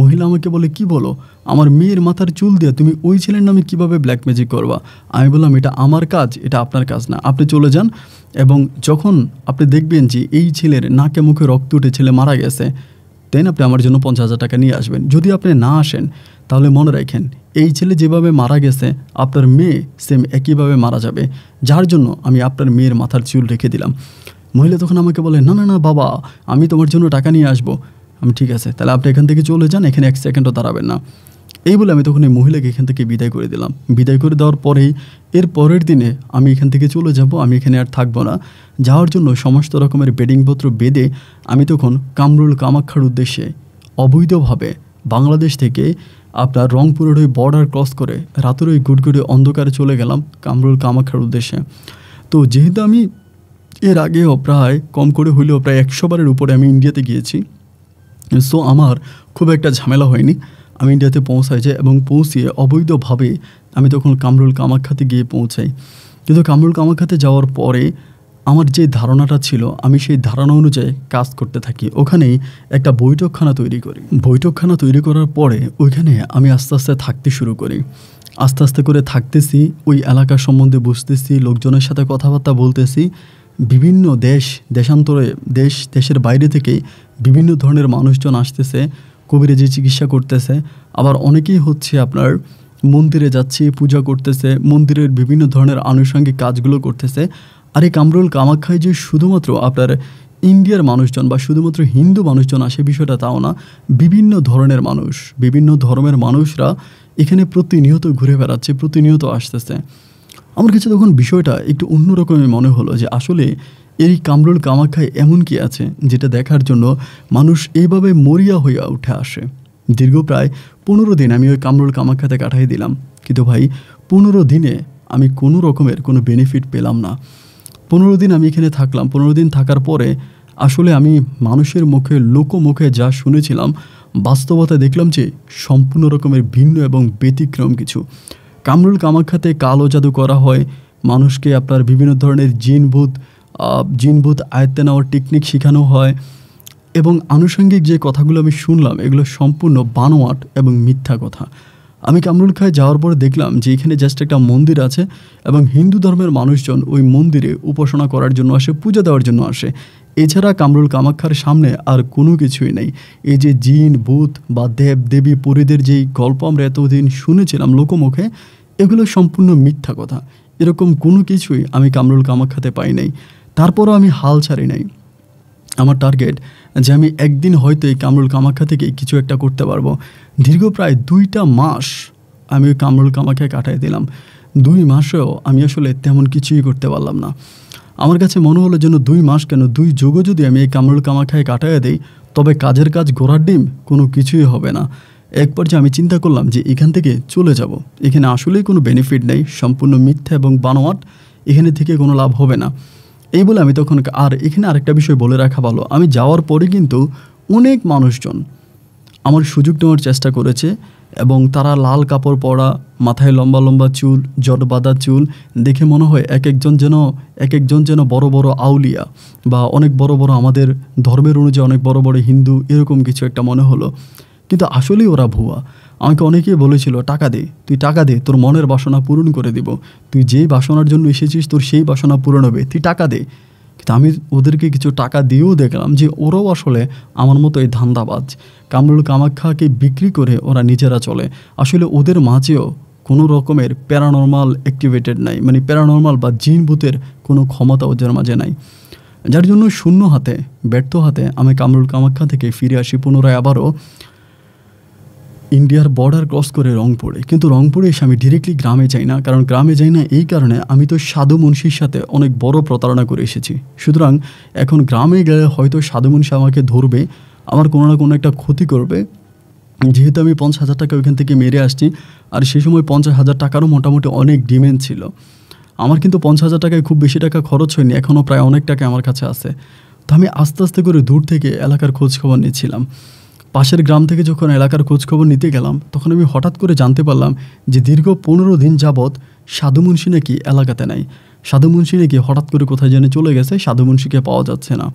মহিলা আমাকে বলে কি বলো আমার মেয়ের মাথার চুল দিয়ে তুমি ওই ছেলের নামে কিভাবে ব্ল্যাক ম্যাজিক করবা আমি বললাম এটা আমার কাজ এটা আপনার কাজ না আপনি চলে যান এবং যখন আপনি দেখবেন যে এই ছেলের নাকে মুখে রক্ত উঠে ছেলে মারা গেছে দেন আপনি আমার জন্য পঞ্চাশ হাজার টাকা নিয়ে আসবেন যদি আপনি না আসেন তাহলে মনে রাখেন এই ছেলে যেভাবে মারা গেছে আপনার মেয়ে সেম একইভাবে মারা যাবে যার জন্য আমি আপনার মেয়ের মাথার চুল রেখে দিলাম মহিলা তখন আমাকে বলে না না না বাবা আমি তোমার জন্য টাকা নিয়ে আসবো আমি ঠিক আছে তাহলে আপনি এখান থেকে চলে যান এখানে এক সেকেন্ডও দাঁড়াবেন না এই বলে আমি তখন এই মহিলাকে এখান থেকে বিদায় করে দিলাম বিদায় করে দেওয়ার পরেই এর পরের দিনে আমি এখান থেকে চলে যাব আমি এখানে আর থাকবো না যাওয়ার জন্য সমস্ত রকমের বেডিংপত্র বেঁধে আমি তখন কামরুল কামাক্ষার উদ্দেশ্যে অবৈধভাবে বাংলাদেশ থেকে আপনার রংপুরের ওই বর্ডার ক্রস করে রাতের ওই গুটগুটি অন্ধকারে চলে গেলাম কামরুল কামাখ্যার উদ্দেশ্যে তো যেহেতু আমি এর আগেও প্রায় কম করে হইলেও প্রায় একশো বারের উপরে আমি ইন্ডিয়াতে গিয়েছি সো আমার খুব একটা ঝামেলা হয়নি আমি ইন্ডিয়াতে পৌঁছাই যাই এবং পৌঁছিয়ে অবৈধভাবে আমি তখন কামরুল কামাখ্যাতে গিয়ে পৌঁছাই কিন্তু কামরুল কামাখ্যাতে যাওয়ার পরে আমার যে ধারণাটা ছিল আমি সেই ধারণা অনুযায়ী কাজ করতে থাকি ওখানেই একটা বৈঠকখানা তৈরি করি বৈঠকখানা তৈরি করার পরে ওইখানে আমি আস্তে আস্তে থাকতে শুরু করি আস্তে আস্তে করে থাকতেছি ওই এলাকার সম্বন্ধে বুঝতেছি লোকজনের সাথে কথাবার্তা বলতেছি বিভিন্ন দেশ দেশান্তরে দেশ দেশের বাইরে থেকেই বিভিন্ন ধরনের মানুষজন আসতেছে যে চিকিৎসা করতেছে আবার অনেকেই হচ্ছে আপনার মন্দিরে যাচ্ছে পূজা করতেছে মন্দিরের বিভিন্ন ধরনের আনুষঙ্গিক কাজগুলো করতেছে আর এই কামরুল কামাখ্যায় যে শুধুমাত্র আপনার ইন্ডিয়ার মানুষজন বা শুধুমাত্র হিন্দু মানুষজন আসে বিষয়টা তাও না বিভিন্ন ধরনের মানুষ বিভিন্ন ধর্মের মানুষরা এখানে প্রতিনিয়ত ঘুরে বেড়াচ্ছে প্রতিনিয়ত আসতেছে আমার কাছে তখন বিষয়টা একটু অন্যরকমই মনে হলো যে আসলে এই কামরুল কামাখ্যায় এমন কি আছে যেটা দেখার জন্য মানুষ এইভাবে মরিয়া হইয়া উঠে আসে দীর্ঘ প্রায় পনেরো দিন আমি ওই কামরুল কামাখ্যাতে কাটাই দিলাম কিন্তু ভাই পনেরো দিনে আমি কোনো রকমের কোনো বেনিফিট পেলাম না পনেরো দিন আমি এখানে থাকলাম পনেরো দিন থাকার পরে আসলে আমি মানুষের মুখে লোকমুখে যা শুনেছিলাম বাস্তবতা দেখলাম যে সম্পূর্ণ রকমের ভিন্ন এবং ব্যতিক্রম কিছু কামরুল কামাখ্যাতে কালো জাদু করা হয় মানুষকে আপনার বিভিন্ন ধরনের জিনভূত জিনভূত আয়ত্তে নেওয়ার টেকনিক শেখানো হয় এবং আনুষঙ্গিক যে কথাগুলো আমি শুনলাম এগুলো সম্পূর্ণ বানোয়াট এবং মিথ্যা কথা আমি কামরুল খায় যাওয়ার পরে দেখলাম যে এখানে জাস্ট একটা মন্দির আছে এবং হিন্দু ধর্মের মানুষজন ওই মন্দিরে উপাসনা করার জন্য আসে পূজা দেওয়ার জন্য আসে এছাড়া কামরুল কামাক্ষার সামনে আর কোনো কিছুই নেই এই যে জিন ভূত বা দেব দেবী পরীদের যেই গল্প আমরা এতদিন শুনেছিলাম লোকমুখে এগুলো সম্পূর্ণ মিথ্যা কথা এরকম কোনো কিছুই আমি কামরুল কামাক্ষাতে পাই নাই তারপরও আমি হাল ছাড়ি নাই আমার টার্গেট যে আমি একদিন হয়তো এই কামরুল কামাখ্যা থেকে কিছু একটা করতে পারবো দীর্ঘ প্রায় দুইটা মাস আমি ওই কামরুল কামাখ্যায় কাটাই দিলাম দুই মাসেও আমি আসলে তেমন কিছুই করতে পারলাম না আমার কাছে মনে হলো যেন দুই মাস কেন দুই যুগও যদি আমি এই কামরুল কামাখ্যায় কাটাইয়া দিই তবে কাজের কাজ গোড়ার ডিম কোনো কিছুই হবে না এক পর্যায়ে আমি চিন্তা করলাম যে এখান থেকে চলে যাব এখানে আসলেই কোনো বেনিফিট নেই সম্পূর্ণ মিথ্যা এবং বানোয়াট এখানে থেকে কোনো লাভ হবে না এই বলে আমি তখন আর এখানে আরেকটা বিষয় বলে রাখা ভালো আমি যাওয়ার পরে কিন্তু অনেক মানুষজন আমার সুযোগ নেওয়ার চেষ্টা করেছে এবং তারা লাল কাপড় পরা মাথায় লম্বা লম্বা চুল জট বাঁধা চুল দেখে মনে হয় এক একজন যেন এক একজন যেন বড় বড় আউলিয়া বা অনেক বড় বড় আমাদের ধর্মের অনুযায়ী অনেক বড় বড় হিন্দু এরকম কিছু একটা মনে হলো কিন্তু আসলেই ওরা ভুয়া আমাকে অনেকেই বলেছিল টাকা দে তুই টাকা দে তোর মনের বাসনা পূরণ করে দিব তুই যেই বাসনার জন্য এসেছিস তোর সেই বাসনা পূরণ হবে তুই টাকা দে কিন্তু আমি ওদেরকে কিছু টাকা দিয়েও দেখলাম যে ওরাও আসলে আমার মতো এই ধান্দাবাজ কামরুল কামাখ্যাকে বিক্রি করে ওরা নিজেরা চলে আসলে ওদের মাঝেও কোনো রকমের প্যারানর্মাল অ্যাক্টিভেটেড নাই মানে প্যারানর্মাল বা জিন কোনো ক্ষমতা ওদের মাঝে নাই যার জন্য শূন্য হাতে ব্যর্থ হাতে আমি কামরুল কামাখ্যা থেকে ফিরে আসি পুনরায় আবারও ইন্ডিয়ার বর্ডার ক্রস করে রংপুরে কিন্তু রংপুরে এসে আমি ডিরেক্টলি গ্রামে যাই না কারণ গ্রামে যাই না এই কারণে আমি তো সাধু মুন্সির সাথে অনেক বড় প্রতারণা করে এসেছি সুতরাং এখন গ্রামে গেলে হয়তো সাধু মুন্সি আমাকে ধরবে আমার কোনো না কোনো একটা ক্ষতি করবে যেহেতু আমি পঞ্চাশ হাজার টাকা ওইখান থেকে মেরে আসছি আর সেই সময় পঞ্চাশ হাজার টাকারও মোটামুটি অনেক ডিমেন্ড ছিল আমার কিন্তু পঞ্চাশ হাজার টাকায় খুব বেশি টাকা খরচ হয়নি এখনও প্রায় অনেক টাকা আমার কাছে আছে তো আমি আস্তে আস্তে করে দূর থেকে এলাকার খোঁজখবর নিয়েছিলাম নিচ্ছিলাম পাশের গ্রাম থেকে যখন এলাকার খোঁজখবর নিতে গেলাম তখন আমি হঠাৎ করে জানতে পারলাম যে দীর্ঘ পনেরো দিন যাবৎ সাধু মুন্সি নাকি এলাকাতে নাই সাধু মুন্সি নাকি হঠাৎ করে কোথায় জেনে চলে গেছে সাধু মুন্সিকে পাওয়া যাচ্ছে না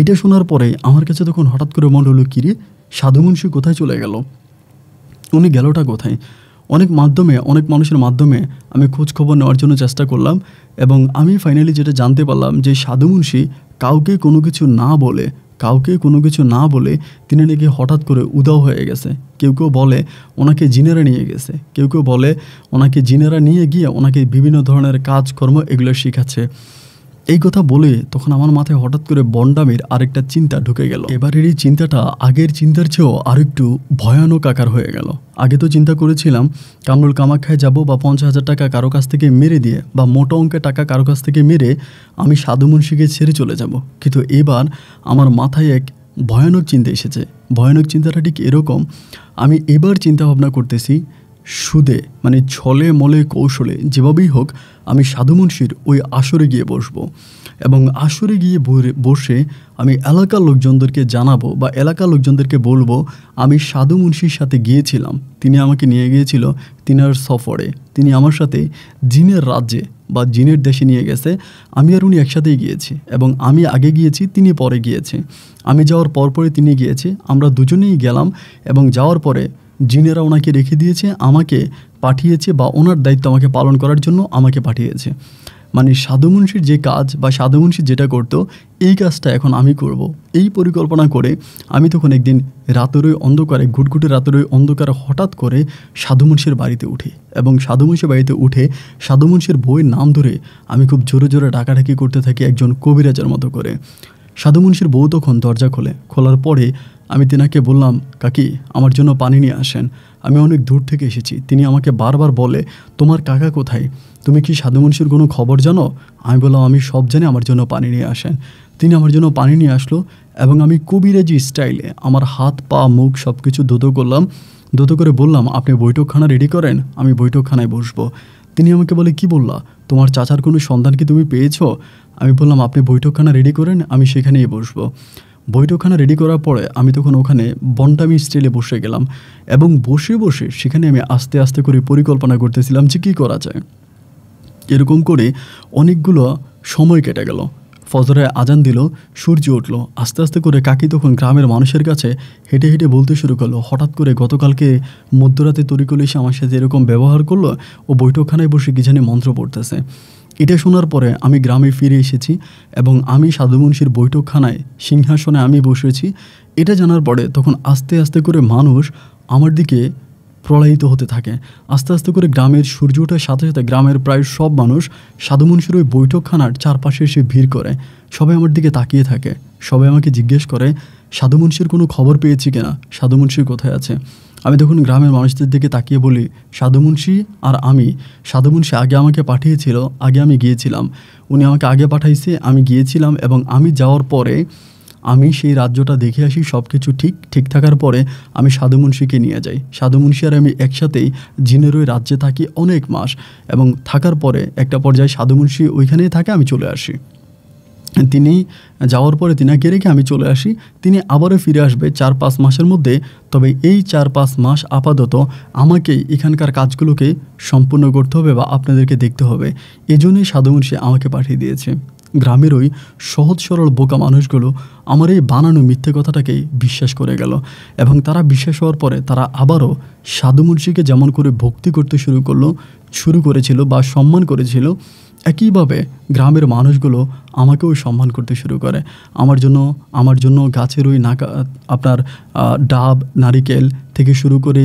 এটা শোনার পরে আমার কাছে তখন হঠাৎ করে মনে হলো কিরে সাধু মুন্সি কোথায় চলে গেল উনি গেলটা কোথায় অনেক মাধ্যমে অনেক মানুষের মাধ্যমে আমি খোঁজখবর খবর নেওয়ার জন্য চেষ্টা করলাম এবং আমি ফাইনালি যেটা জানতে পারলাম যে সাধু মুন্সি কাউকে কোনো কিছু না বলে কাউকে কোনো কিছু না বলে তিনি নাকি হঠাৎ করে উদাও হয়ে গেছে কেউ কেউ বলে ওনাকে জিনেরা নিয়ে গেছে কেউ কেউ বলে ওনাকে জিনেরা নিয়ে গিয়ে ওনাকে বিভিন্ন ধরনের কাজকর্ম এগুলো শিখাচ্ছে এই কথা বলে তখন আমার মাথায় হঠাৎ করে বন্ডামের আরেকটা চিন্তা ঢুকে গেল এবারের এই চিন্তাটা আগের চিন্তার চেয়েও আরেকটু ভয়ানক আকার হয়ে গেল আগে তো চিন্তা করেছিলাম কামরুল কামাখ্যায় যাব বা পঞ্চাশ হাজার টাকা কারো কাছ থেকে মেরে দিয়ে বা মোটা অঙ্কের টাকা কারো কাছ থেকে মেরে আমি সাধু মুন্সিকে ছেড়ে চলে যাব কিন্তু এবার আমার মাথায় এক ভয়ানক চিন্তা এসেছে ভয়ানক চিন্তাটা ঠিক এরকম আমি এবার চিন্তা ভাবনা করতেছি সুদে মানে ছলে মলে কৌশলে যেভাবেই হোক আমি সাধু মুন্সির ওই আসরে গিয়ে বসব এবং আসরে গিয়ে বসে আমি এলাকার লোকজনদেরকে জানাবো বা এলাকার লোকজনদেরকে বলবো আমি সাধু মুন্সির সাথে গিয়েছিলাম তিনি আমাকে নিয়ে গিয়েছিল তিনার সফরে তিনি আমার সাথে জিনের রাজ্যে বা জিনের দেশে নিয়ে গেছে আমি আর উনি একসাথেই গিয়েছি এবং আমি আগে গিয়েছি তিনি পরে গিয়েছে আমি যাওয়ার পরপরে তিনি গিয়েছে আমরা দুজনেই গেলাম এবং যাওয়ার পরে জিনেরা ওনাকে রেখে দিয়েছে আমাকে পাঠিয়েছে বা ওনার দায়িত্ব আমাকে পালন করার জন্য আমাকে পাঠিয়েছে মানে সাধুমুন্সির যে কাজ বা সাধুমুন্সি যেটা করত এই কাজটা এখন আমি করব। এই পরিকল্পনা করে আমি তখন একদিন রাতেরই অন্ধকারে ঘুটঘুটে রাতেরই অন্ধকারে হঠাৎ করে সাধুমুন্সির বাড়িতে উঠি এবং সাধুমুন্সির বাড়িতে উঠে সাধুমুন্সির বইয়ের নাম ধরে আমি খুব জোরে জোরে ডাকাডাকি করতে থাকি একজন কবিরাজার মতো করে সাধুমুন্সির বউ তখন দরজা খোলে খোলার পরে আমি তেনাকে বললাম কাকি আমার জন্য পানি নিয়ে আসেন আমি অনেক দূর থেকে এসেছি তিনি আমাকে বারবার বলে তোমার কাকা কোথায় তুমি কি সাধুমনসির কোনো খবর জানো আমি বললাম আমি সব জানি আমার জন্য পানি নিয়ে আসেন তিনি আমার জন্য পানি নিয়ে আসলো এবং আমি কবিরাজি স্টাইলে আমার হাত পা মুখ সব কিছু ধুতো করলাম ধুতো করে বললাম আপনি বৈঠকখানা রেডি করেন আমি বৈঠকখানায় বসবো তিনি আমাকে বলে কি বললা তোমার চাচার কোনো সন্ধান কি তুমি পেয়েছ আমি বললাম আপনি বৈঠকখানা রেডি করেন আমি সেখানেই বসবো বৈঠকখানা রেডি করার পরে আমি তখন ওখানে বন্টামি স্টেলে বসে গেলাম এবং বসে বসে সেখানে আমি আস্তে আস্তে করে পরিকল্পনা করতেছিলাম যে কী করা যায় এরকম করে অনেকগুলো সময় কেটে গেল ফজরে আজান দিল সূর্য উঠল আস্তে আস্তে করে কাকি তখন গ্রামের মানুষের কাছে হেঁটে হেঁটে বলতে শুরু করলো হঠাৎ করে গতকালকে মধ্যরাতে তরিকল এসে আমার সাথে এরকম ব্যবহার করলো ও বৈঠকখানায় বসে কি জানে মন্ত্র পড়তেছে এটা শোনার পরে আমি গ্রামে ফিরে এসেছি এবং আমি সাধুমুন্সির বৈঠকখানায় সিংহাসনে আমি বসেছি এটা জানার পরে তখন আস্তে আস্তে করে মানুষ আমার দিকে প্রলয়িত হতে থাকে আস্তে আস্তে করে গ্রামের সূর্য ওঠার সাথে সাথে গ্রামের প্রায় সব মানুষ সাধুমুন্সির ওই বৈঠকখানার চারপাশে এসে ভিড় করে সবাই আমার দিকে তাকিয়ে থাকে সবাই আমাকে জিজ্ঞেস করে সাধুমুন্সির কোনো খবর পেয়েছি কিনা সাধুমুন্সির কোথায় আছে আমি তখন গ্রামের মানুষদের দিকে তাকিয়ে বলি সাধুমুন্সি আর আমি সাধুমুন্সি আগে আমাকে পাঠিয়েছিল আগে আমি গিয়েছিলাম উনি আমাকে আগে পাঠাইছে আমি গিয়েছিলাম এবং আমি যাওয়ার পরে আমি সেই রাজ্যটা দেখে আসি সব কিছু ঠিক ঠিক থাকার পরে আমি সাধুমুন্সিকে নিয়ে যাই সাধুমুন্সি আর আমি একসাথেই জিনের ওই রাজ্যে থাকি অনেক মাস এবং থাকার পরে একটা পর্যায়ে সাধুমুন্সি ওইখানেই থাকে আমি চলে আসি তিনি যাওয়ার পরে তিনাকে রেখে আমি চলে আসি তিনি আবারও ফিরে আসবে চার পাঁচ মাসের মধ্যে তবে এই চার পাঁচ মাস আপাতত আমাকেই এখানকার কাজগুলোকে সম্পূর্ণ করতে হবে বা আপনাদেরকে দেখতে হবে এজন্যই সাধু সে আমাকে পাঠিয়ে দিয়েছে গ্রামের ওই সহজ সরল বোকা মানুষগুলো আমার এই বানানো মিথ্যে কথাটাকেই বিশ্বাস করে গেল এবং তারা বিশ্বাস হওয়ার পরে তারা আবারও সাধু মুন্সিকে যেমন করে ভক্তি করতে শুরু করলো শুরু করেছিল বা সম্মান করেছিল একইভাবে গ্রামের মানুষগুলো আমাকেও সম্মান করতে শুরু করে আমার জন্য আমার জন্য গাছের ওই নাকা আপনার ডাব নারিকেল থেকে শুরু করে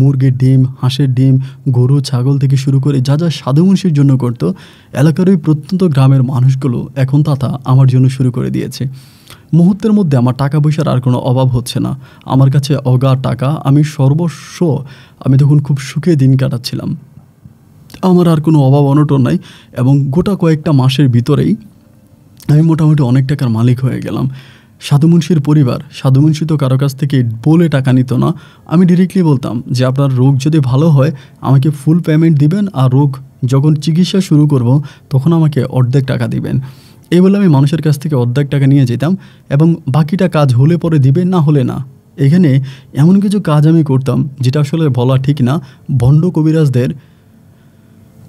মুরগির ডিম হাঁসের ডিম গরু ছাগল থেকে শুরু করে যা যা মানুষের জন্য করত এলাকার ওই প্রত্যন্ত গ্রামের মানুষগুলো এখন তাতা আমার জন্য শুরু করে দিয়েছে মুহূর্তের মধ্যে আমার টাকা পয়সার আর কোনো অভাব হচ্ছে না আমার কাছে অগা টাকা আমি সর্বস্ব আমি তখন খুব সুখে দিন কাটাচ্ছিলাম আমার আর কোনো অভাব অনটন নাই এবং গোটা কয়েকটা মাসের ভিতরেই আমি মোটামুটি অনেক টাকার মালিক হয়ে গেলাম সাধুমুন্সির পরিবার সাধুমুন্সি তো কারো কাছ থেকে বলে টাকা নিত না আমি ডিরেক্টলি বলতাম যে আপনার রোগ যদি ভালো হয় আমাকে ফুল পেমেন্ট দিবেন আর রোগ যখন চিকিৎসা শুরু করব তখন আমাকে অর্ধেক টাকা দিবেন এই বলে আমি মানুষের কাছ থেকে অর্ধেক টাকা নিয়ে যেতাম এবং বাকিটা কাজ হলে পরে দিবে না হলে না এখানে এমন কিছু কাজ আমি করতাম যেটা আসলে বলা ঠিক না ভণ্ড কবিরাজদের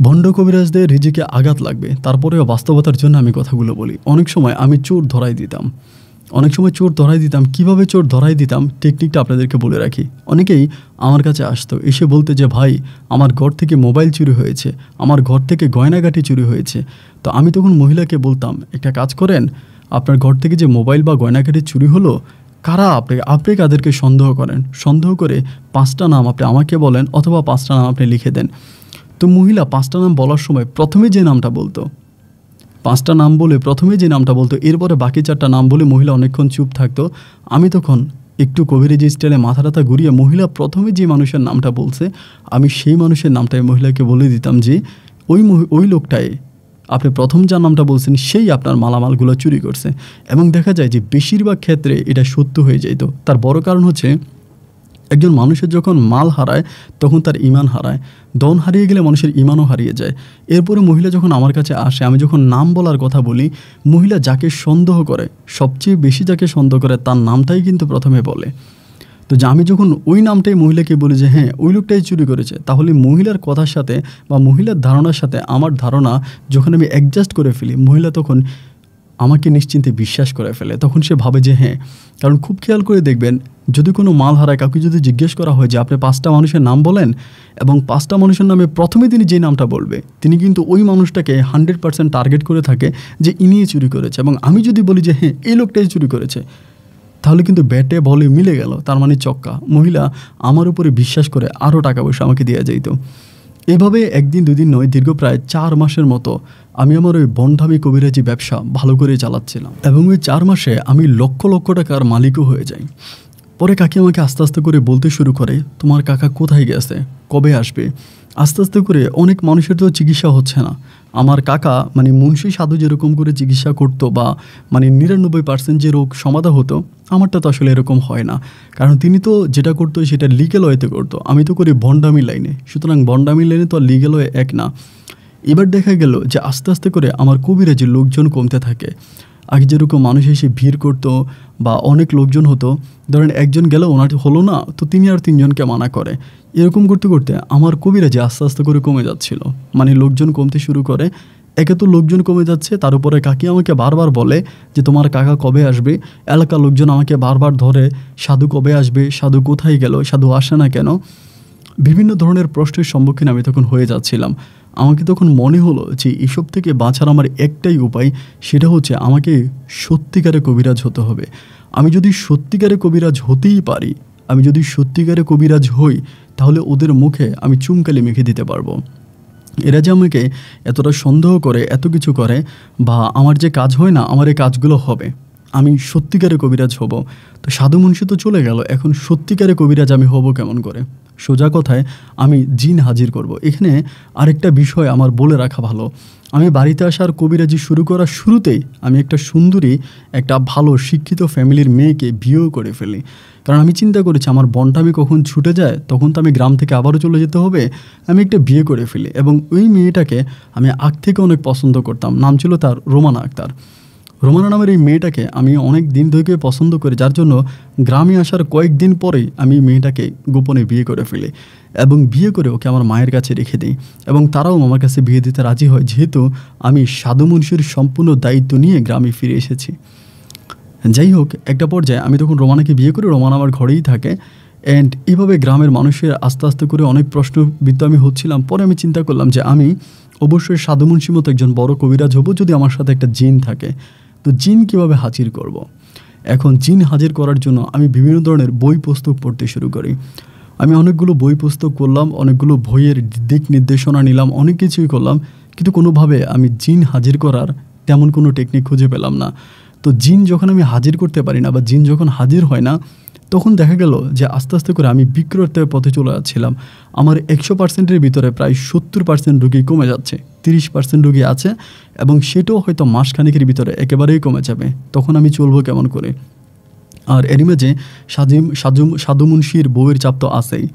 ভণ্ড কবিরাজদের রিজিকে আঘাত লাগবে তারপরেও বাস্তবতার জন্য আমি কথাগুলো বলি অনেক সময় আমি চোর ধরাই দিতাম অনেক সময় চোর ধরাই দিতাম কিভাবে চোর ধরাই দিতাম টেকনিকটা আপনাদেরকে বলে রাখি অনেকেই আমার কাছে আসতো এসে বলতে যে ভাই আমার ঘর থেকে মোবাইল চুরি হয়েছে আমার ঘর থেকে গয়নাগাটি চুরি হয়েছে তো আমি তখন মহিলাকে বলতাম একটা কাজ করেন আপনার ঘর থেকে যে মোবাইল বা গয়নাগাটি চুরি হলো কারা আপনি আপনি কাদেরকে সন্দেহ করেন সন্দেহ করে পাঁচটা নাম আপনি আমাকে বলেন অথবা পাঁচটা নাম আপনি লিখে দেন তো মহিলা পাঁচটা নাম বলার সময় প্রথমে যে নামটা বলতো পাঁচটা নাম বলে প্রথমে যে নামটা বলতো এরপরে বাকি চারটা নাম বলে মহিলা অনেকক্ষণ চুপ থাকতো আমি তখন একটু যে স্টাইলে মাথা টাথা ঘুরিয়ে মহিলা প্রথমে যে মানুষের নামটা বলছে আমি সেই মানুষের নামটাই মহিলাকে বলে দিতাম যে ওই ওই লোকটাই আপনি প্রথম যা নামটা বলছেন সেই আপনার মালামালগুলো চুরি করছে এবং দেখা যায় যে বেশিরভাগ ক্ষেত্রে এটা সত্য হয়ে যাইতো তার বড় কারণ হচ্ছে একজন মানুষের যখন মাল হারায় তখন তার ইমান হারায় দন হারিয়ে গেলে মানুষের ইমানও হারিয়ে যায় এরপরে মহিলা যখন আমার কাছে আসে আমি যখন নাম বলার কথা বলি মহিলা যাকে সন্দেহ করে সবচেয়ে বেশি যাকে সন্দেহ করে তার নামটাই কিন্তু প্রথমে বলে তো আমি যখন ওই নামটাই মহিলাকে বলি যে হ্যাঁ ওই লোকটাই চুরি করেছে তাহলে মহিলার কথার সাথে বা মহিলার ধারণার সাথে আমার ধারণা যখন আমি অ্যাডজাস্ট করে ফেলি মহিলা তখন আমাকে নিশ্চিন্তে বিশ্বাস করে ফেলে তখন সে ভাবে যে হ্যাঁ কারণ খুব খেয়াল করে দেখবেন যদি কোনো মাল হারায় কাউকে যদি জিজ্ঞেস করা হয় যে আপনি পাঁচটা মানুষের নাম বলেন এবং পাঁচটা মানুষের নামে প্রথমে তিনি যে নামটা বলবে তিনি কিন্তু ওই মানুষটাকে হান্ড্রেড পার্সেন্ট টার্গেট করে থাকে যে ইনিয়ে চুরি করেছে এবং আমি যদি বলি যে হ্যাঁ এই লোকটাই চুরি করেছে তাহলে কিন্তু ব্যাটে বলে মিলে গেল তার মানে চক্কা মহিলা আমার উপরে বিশ্বাস করে আরও টাকা পয়সা আমাকে দেওয়া যাইতো এভাবে একদিন দুদিন নয় দীর্ঘ প্রায় চার মাসের মতো আমি আমার ওই বন্ডামি কবিরাজি ব্যবসা ভালো করে চালাচ্ছিলাম এবং ওই চার মাসে আমি লক্ষ লক্ষ টাকার মালিকও হয়ে যাই পরে কাকি আমাকে আস্তে আস্তে করে বলতে শুরু করে তোমার কাকা কোথায় গেছে কবে আসবে আস্তে আস্তে করে অনেক মানুষের তো চিকিৎসা হচ্ছে না আমার কাকা মানে মুন্সী সাধু যেরকম করে চিকিৎসা করত বা মানে নিরানব্বই পার্সেন্ট যে রোগ সমাধা হতো আমারটা তো আসলে এরকম হয় না কারণ তিনি তো যেটা করতো সেটা লিগেল ওয়েতে করতো আমি তো করি বন্ডামি লাইনে সুতরাং বন্ডামি লাইনে তো আর লিগেল ওয়ে এক না এবার দেখা গেল যে আস্তে আস্তে করে আমার কবিরাজের লোকজন কমতে থাকে আগে যেরকম মানুষ এসে ভিড় করতো বা অনেক লোকজন হতো ধরেন একজন গেলে ওনার হলো না তো তিনি আর তিনজনকে মানা করে এরকম করতে করতে আমার কবিরা যে আস্তে আস্তে করে কমে যাচ্ছিল মানে লোকজন কমতে শুরু করে একে তো লোকজন কমে যাচ্ছে তার উপরে কাকি আমাকে বারবার বলে যে তোমার কাকা কবে আসবে এলাকার লোকজন আমাকে বারবার ধরে সাধু কবে আসবে সাধু কোথায় গেল সাধু আসে না কেন বিভিন্ন ধরনের প্রশ্নের সম্মুখীন আমি তখন হয়ে যাচ্ছিলাম আমাকে তখন মনে হলো যে এসব থেকে বাঁচার আমার একটাই উপায় সেটা হচ্ছে আমাকে সত্যিকারে কবিরাজ হতে হবে আমি যদি সত্যিকারে কবিরাজ হতেই পারি আমি যদি সত্যিকারে কবিরাজ হই তাহলে ওদের মুখে আমি চুমকালি মেখে দিতে পারবো এরা যে আমাকে এতটা সন্দেহ করে এত কিছু করে বা আমার যে কাজ হয় না আমার এই কাজগুলো হবে আমি সত্যিকারে কবিরাজ হব তো সাধু মুন্সি তো চলে গেল এখন সত্যিকারে কবিরাজ আমি হব কেমন করে সোজা কথায় আমি জিন হাজির করব। এখানে আরেকটা বিষয় আমার বলে রাখা ভালো আমি বাড়িতে আসার কবিরাজি শুরু করার শুরুতেই আমি একটা সুন্দরী একটা ভালো শিক্ষিত ফ্যামিলির মেয়েকে বিয়েও করে ফেলি কারণ আমি চিন্তা করেছি আমার আমি কখন ছুটে যায় তখন তো আমি গ্রাম থেকে আবারও চলে যেতে হবে আমি একটা বিয়ে করে ফেলি এবং ওই মেয়েটাকে আমি আগ থেকে অনেক পছন্দ করতাম নাম ছিল তার রোমানা আক্তার রোমানা নামের এই মেয়েটাকে আমি অনেক দিন থেকে পছন্দ করি যার জন্য গ্রামে আসার কয়েকদিন পরেই আমি মেয়েটাকে গোপনে বিয়ে করে ফেলি এবং বিয়ে করে ওকে আমার মায়ের কাছে রেখে দিই এবং তারাও আমার কাছে বিয়ে দিতে রাজি হয় যেহেতু আমি সাধু মনীষীর সম্পূর্ণ দায়িত্ব নিয়ে গ্রামে ফিরে এসেছি যাই হোক একটা পর্যায়ে আমি তখন রোমানাকে বিয়ে করে রোমানা আমার ঘরেই থাকে অ্যান্ড এইভাবে গ্রামের মানুষের আস্তে আস্তে করে অনেক প্রশ্নবিদ্ধ আমি হচ্ছিলাম পরে আমি চিন্তা করলাম যে আমি অবশ্যই সাধু মতো একজন বড় কবিরাজ হব যদি আমার সাথে একটা জিন থাকে তো জিন কিভাবে হাজির করব। এখন জিন হাজির করার জন্য আমি বিভিন্ন ধরনের বই পুস্তক পড়তে শুরু করি আমি অনেকগুলো বই পুস্তক করলাম অনেকগুলো বইয়ের দিক নির্দেশনা নিলাম অনেক কিছুই করলাম কিন্তু কোনোভাবে আমি জিন হাজির করার তেমন কোনো টেকনিক খুঁজে পেলাম না তো জিন যখন আমি হাজির করতে পারি না বা জিন যখন হাজির হয় না তখন দেখা গেল যে আস্তে আস্তে করে আমি বিক্রয়ের পথে চলে যাচ্ছিলাম আমার একশো পার্সেন্টের ভিতরে প্রায় সত্তর পার্সেন্ট রুগী কমে যাচ্ছে তিরিশ পার্সেন্ট রুগী আছে এবং সেটাও হয়তো মাসখানেকের ভিতরে একেবারেই কমে যাবে তখন আমি চলবো কেমন করে আর এর মাঝে সাজিম সাজুম সাধু মুন্সির বউয়ের চাপ তো আছেই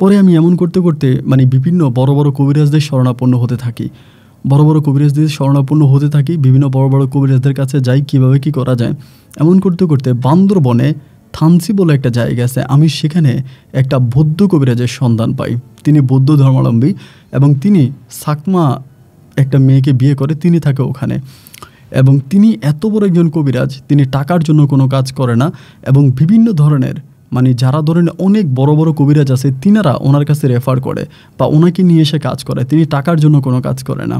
পরে আমি এমন করতে করতে মানে বিভিন্ন বড় বড় কবিরাজদের শরণাপন্ন হতে থাকি বড় বড় কবিরাজদের শরণাপন্ন হতে থাকি বিভিন্ন বড় বড় কবিরাজদের কাছে যাই কিভাবে কি করা যায় এমন করতে করতে বান্দরবনে থানসি বলে একটা জায়গা আছে আমি সেখানে একটা বৌদ্ধ কবিরাজের সন্ধান পাই তিনি বৌদ্ধ ধর্মাবলম্বী এবং তিনি সাকমা একটা মেয়েকে বিয়ে করে তিনি থাকে ওখানে এবং তিনি এত বড় একজন কবিরাজ তিনি টাকার জন্য কোনো কাজ করে না এবং বিভিন্ন ধরনের মানে যারা ধরেন অনেক বড় বড় কবিরাজ আছে তিনারা ওনার কাছে রেফার করে বা ওনাকে নিয়ে এসে কাজ করে তিনি টাকার জন্য কোনো কাজ করে না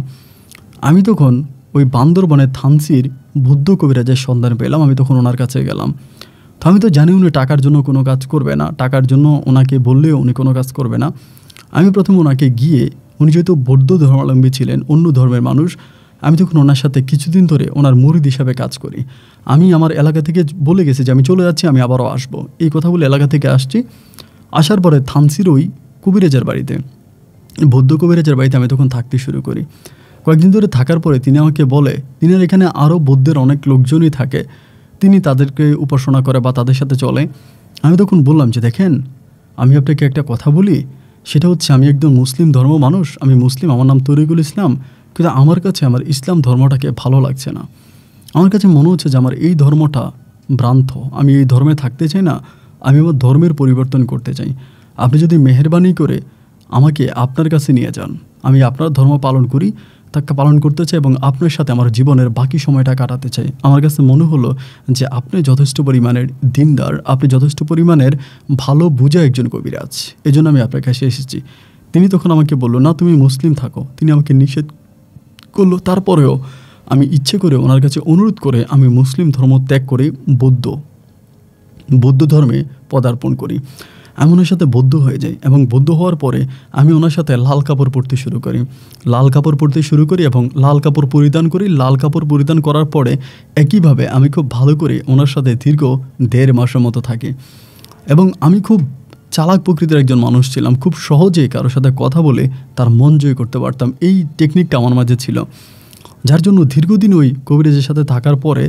আমি তখন ওই বান্দরবনের থানসির বুদ্ধ কবিরাজের সন্ধান পেলাম আমি তখন ওনার কাছে গেলাম আমি তো জানি উনি টাকার জন্য কোনো কাজ করবে না টাকার জন্য ওনাকে বললেও উনি কোনো কাজ করবে না আমি প্রথম ওনাকে গিয়ে উনি যেহেতু বৌদ্ধ ধর্মাবলম্বী ছিলেন অন্য ধর্মের মানুষ আমি তখন ওনার সাথে কিছুদিন ধরে ওনার মুরিদ হিসাবে কাজ করি আমি আমার এলাকা থেকে বলে গেছি যে আমি চলে যাচ্ছি আমি আবারও আসব এই কথা বলে এলাকা থেকে আসছি আসার পরে থানসির ওই কবিরাজার বাড়িতে বৌদ্ধ কবিরাজার বাড়িতে আমি তখন থাকতে শুরু করি কয়েকদিন ধরে থাকার পরে তিনি আমাকে বলে তিনি এখানে আরও বৌদ্ধের অনেক লোকজনই থাকে তিনি তাদেরকে উপাসনা করে বা তাদের সাথে চলে আমি তখন বললাম যে দেখেন আমি আপনাকে একটা কথা বলি সেটা হচ্ছে আমি একজন মুসলিম ধর্ম মানুষ আমি মুসলিম আমার নাম তরিকুল ইসলাম কিন্তু আমার কাছে আমার ইসলাম ধর্মটাকে ভালো লাগছে না আমার কাছে মনে হচ্ছে যে আমার এই ধর্মটা ভ্রান্ত আমি এই ধর্মে থাকতে চাই না আমি আমার ধর্মের পরিবর্তন করতে চাই আপনি যদি মেহরবানি করে আমাকে আপনার কাছে নিয়ে যান আমি আপনার ধর্ম পালন করি তাকে পালন করতে চাই এবং আপনার সাথে আমার জীবনের বাকি সময়টা কাটাতে চাই আমার কাছে মনে হলো যে আপনি যথেষ্ট পরিমাণের দিনদার আপনি যথেষ্ট পরিমাণের ভালো বোঝা একজন কবিরাজ এজন্য আমি আপনার কাছে এসেছি তিনি তখন আমাকে বললো না তুমি মুসলিম থাকো তিনি আমাকে নিষেধ করলো তারপরেও আমি ইচ্ছে করে ওনার কাছে অনুরোধ করে আমি মুসলিম ধর্ম ত্যাগ করে বৌদ্ধ বৌদ্ধ ধর্মে পদার্পণ করি আমি ওনার সাথে বৌদ্ধ হয়ে যাই এবং বৌদ্ধ হওয়ার পরে আমি ওনার সাথে লাল কাপড় পরতে শুরু করি লাল কাপড় পরতে শুরু করি এবং লাল কাপড় পরিধান করি লাল কাপড় পরিধান করার পরে একইভাবে আমি খুব ভালো করে ওনার সাথে দীর্ঘ দেড় মাসের মতো থাকি এবং আমি খুব চালাক প্রকৃতির একজন মানুষ ছিলাম খুব সহজে কারোর সাথে কথা বলে তার মন জয় করতে পারতাম এই টেকনিকটা আমার মাঝে ছিল যার জন্য দীর্ঘদিন ওই কবিরাজের সাথে থাকার পরে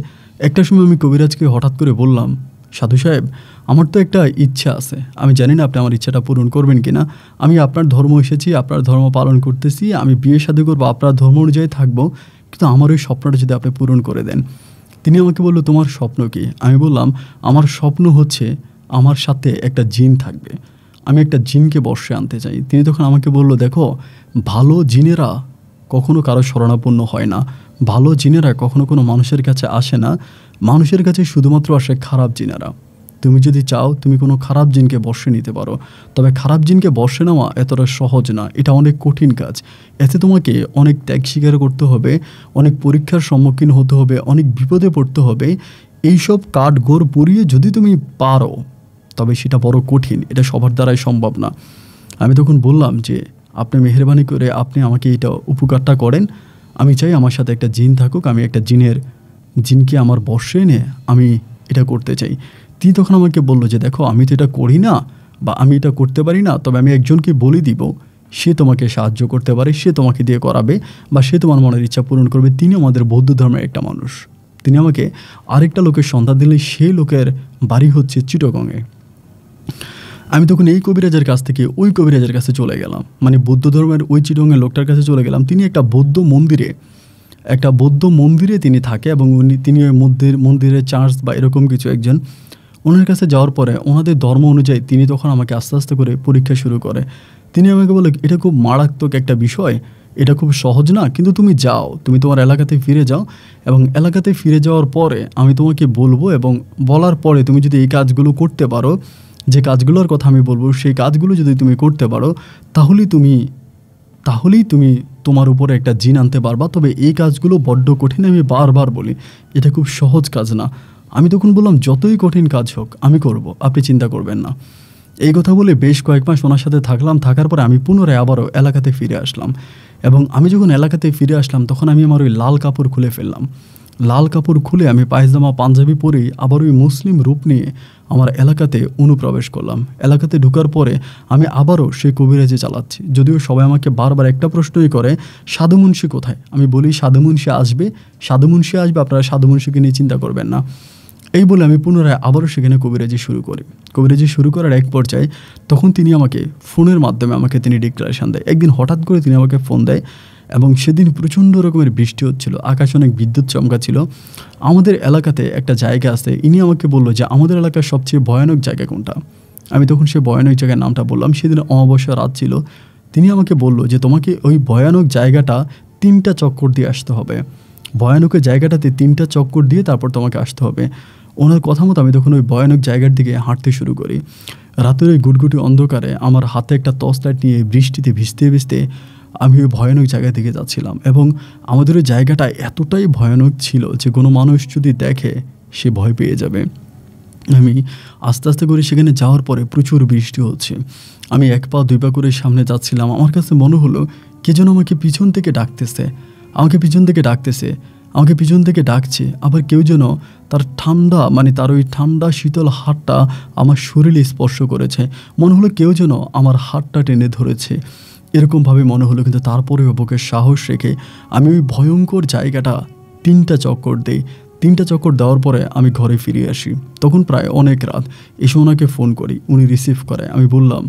একটা সময় আমি কবিরাজকে হঠাৎ করে বললাম সাধু সাহেব আমার তো একটা ইচ্ছা আছে আমি জানি না আপনি আমার ইচ্ছাটা পূরণ করবেন কি না আমি আপনার ধর্ম এসেছি আপনার ধর্ম পালন করতেছি আমি বিয়ে সাধু করবো আপনার ধর্ম অনুযায়ী থাকবো কিন্তু আমার ওই স্বপ্নটা যদি আপনি পূরণ করে দেন তিনি আমাকে বললো তোমার স্বপ্ন কি আমি বললাম আমার স্বপ্ন হচ্ছে আমার সাথে একটা জিন থাকবে আমি একটা জিনকে বর্ষে আনতে চাই তিনি তখন আমাকে বলল দেখো ভালো জিনেরা কখনো কারো স্মরণাপন্ন হয় না ভালো জিনেরা কখনো কোনো মানুষের কাছে আসে না মানুষের কাছে শুধুমাত্র আসে খারাপ জিনারা তুমি যদি চাও তুমি কোনো খারাপ জিনকে বর্ষে নিতে পারো তবে খারাপ জিনকে বর্ষে নেওয়া এতটা সহজ না এটা অনেক কঠিন কাজ এতে তোমাকে অনেক ত্যাগ স্বীকার করতে হবে অনেক পরীক্ষার সম্মুখীন হতে হবে অনেক বিপদে পড়তে হবে এইসব কাঠ গোড় পরিয়ে যদি তুমি পারো তবে সেটা বড় কঠিন এটা সবার দ্বারাই সম্ভব না আমি তখন বললাম যে আপনি মেহরবানি করে আপনি আমাকে এটা উপকারটা করেন আমি চাই আমার সাথে একটা জিন থাকুক আমি একটা জিনের জিনকে আমার বর্ষে এনে আমি এটা করতে চাই তিনি তখন আমাকে বলল যে দেখো আমি তো এটা করি না বা আমি এটা করতে পারি না তবে আমি একজনকে বলে দিব সে তোমাকে সাহায্য করতে পারে সে তোমাকে দিয়ে করাবে বা সে তোমার মনের ইচ্ছা পূরণ করবে তিনি আমাদের বৌদ্ধ ধর্মের একটা মানুষ তিনি আমাকে আরেকটা লোকের সন্ধান দিলেন সেই লোকের বাড়ি হচ্ছে চিটগঙে আমি তখন এই কবিরাজের কাছ থেকে ওই কবিরাজের কাছে চলে গেলাম মানে বৌদ্ধ ধর্মের ওই চিটগঙ্গের লোকটার কাছে চলে গেলাম তিনি একটা বৌদ্ধ মন্দিরে একটা বৌদ্ধ মন্দিরে তিনি থাকে এবং উনি তিনি ওই মন্দির মন্দিরের চার্চ বা এরকম কিছু একজন ওনার কাছে যাওয়ার পরে ওনাদের ধর্ম অনুযায়ী তিনি তখন আমাকে আস্তে আস্তে করে পরীক্ষা শুরু করে তিনি আমাকে বলে এটা খুব মারাত্মক একটা বিষয় এটা খুব সহজ না কিন্তু তুমি যাও তুমি তোমার এলাকাতে ফিরে যাও এবং এলাকাতে ফিরে যাওয়ার পরে আমি তোমাকে বলবো এবং বলার পরে তুমি যদি এই কাজগুলো করতে পারো যে কাজগুলোর কথা আমি বলবো সেই কাজগুলো যদি তুমি করতে পারো তাহলেই তুমি তাহলেই তুমি তোমার উপরে একটা জিন আনতে পারবা তবে এই কাজগুলো বড্ড কঠিন আমি বারবার বলি এটা খুব সহজ কাজ না আমি তখন বললাম যতই কঠিন কাজ হোক আমি করব আপনি চিন্তা করবেন না এই কথা বলে বেশ কয়েক মাস ওনার সাথে থাকলাম থাকার পরে আমি পুনরায় আবারও এলাকাতে ফিরে আসলাম এবং আমি যখন এলাকাতে ফিরে আসলাম তখন আমি আমার ওই লাল কাপড় খুলে ফেললাম লাল কাপড় খুলে আমি পায়জামা পাঞ্জাবি পরে আবার ওই মুসলিম রূপ নিয়ে আমার এলাকাতে অনুপ্রবেশ করলাম এলাকাতে ঢুকার পরে আমি আবারও সেই কবিরাজি চালাচ্ছি যদিও সবাই আমাকে বারবার একটা প্রশ্নই করে সাধুমুন্সি কোথায় আমি বলি সাধুমুন্সি আসবে সাধুমুন্সি আসবে আপনারা সাধুমুন্সিকে নিয়ে চিন্তা করবেন না এই বলে আমি পুনরায় আবারও সেখানে কবিরাজি শুরু করি কবিরাজি শুরু করার এক পর্যায়ে তখন তিনি আমাকে ফোনের মাধ্যমে আমাকে তিনি ডিক্লারেশান দেয় একদিন হঠাৎ করে তিনি আমাকে ফোন দেয় এবং সেদিন প্রচণ্ড রকমের বৃষ্টি হচ্ছিল আকাশ অনেক বিদ্যুৎ চমকা ছিল আমাদের এলাকাতে একটা জায়গা আছে ইনি আমাকে বললো যে আমাদের এলাকার সবচেয়ে ভয়ানক জায়গা কোনটা আমি তখন সে ভয়ানক জায়গার নামটা বললাম সেদিন অমাবস্যা রাত ছিল তিনি আমাকে বলল যে তোমাকে ওই ভয়ানক জায়গাটা তিনটা চক্কর দিয়ে আসতে হবে ভয়ানকের জায়গাটাতে তিনটা চক্কর দিয়ে তারপর তোমাকে আসতে হবে ওনার কথা মতো আমি তখন ওই ভয়ানক জায়গার দিকে হাঁটতে শুরু করি রাতের ওই গুটগুটি অন্ধকারে আমার হাতে একটা লাইট নিয়ে বৃষ্টিতে ভিজতে ভিজতে আমি ওই ভয়ানক জায়গা দিকে যাচ্ছিলাম এবং আমাদের ওই জায়গাটা এতটাই ভয়ানক ছিল যে কোনো মানুষ যদি দেখে সে ভয় পেয়ে যাবে আমি আস্তে আস্তে করে সেখানে যাওয়ার পরে প্রচুর বৃষ্টি হচ্ছে আমি এক পা দুই পা করে সামনে যাচ্ছিলাম আমার কাছে মনে হলো কে যেন আমাকে পিছন থেকে ডাকতেছে আমাকে পিছন থেকে ডাকতেছে আমাকে পিছন থেকে ডাকছে আবার কেউ যেন তার ঠান্ডা মানে তার ওই ঠান্ডা শীতল হাটটা আমার শরীরে স্পর্শ করেছে মনে হলো কেউ যেন আমার হাটটা টেনে ধরেছে এরকমভাবে মনে হলো কিন্তু তারপরেও বুকে সাহস রেখে আমি ওই ভয়ঙ্কর জায়গাটা তিনটা চক্কর দিই তিনটা চক্কর দেওয়ার পরে আমি ঘরে ফিরে আসি তখন প্রায় অনেক রাত এসে ওনাকে ফোন করি উনি রিসিভ করে আমি বললাম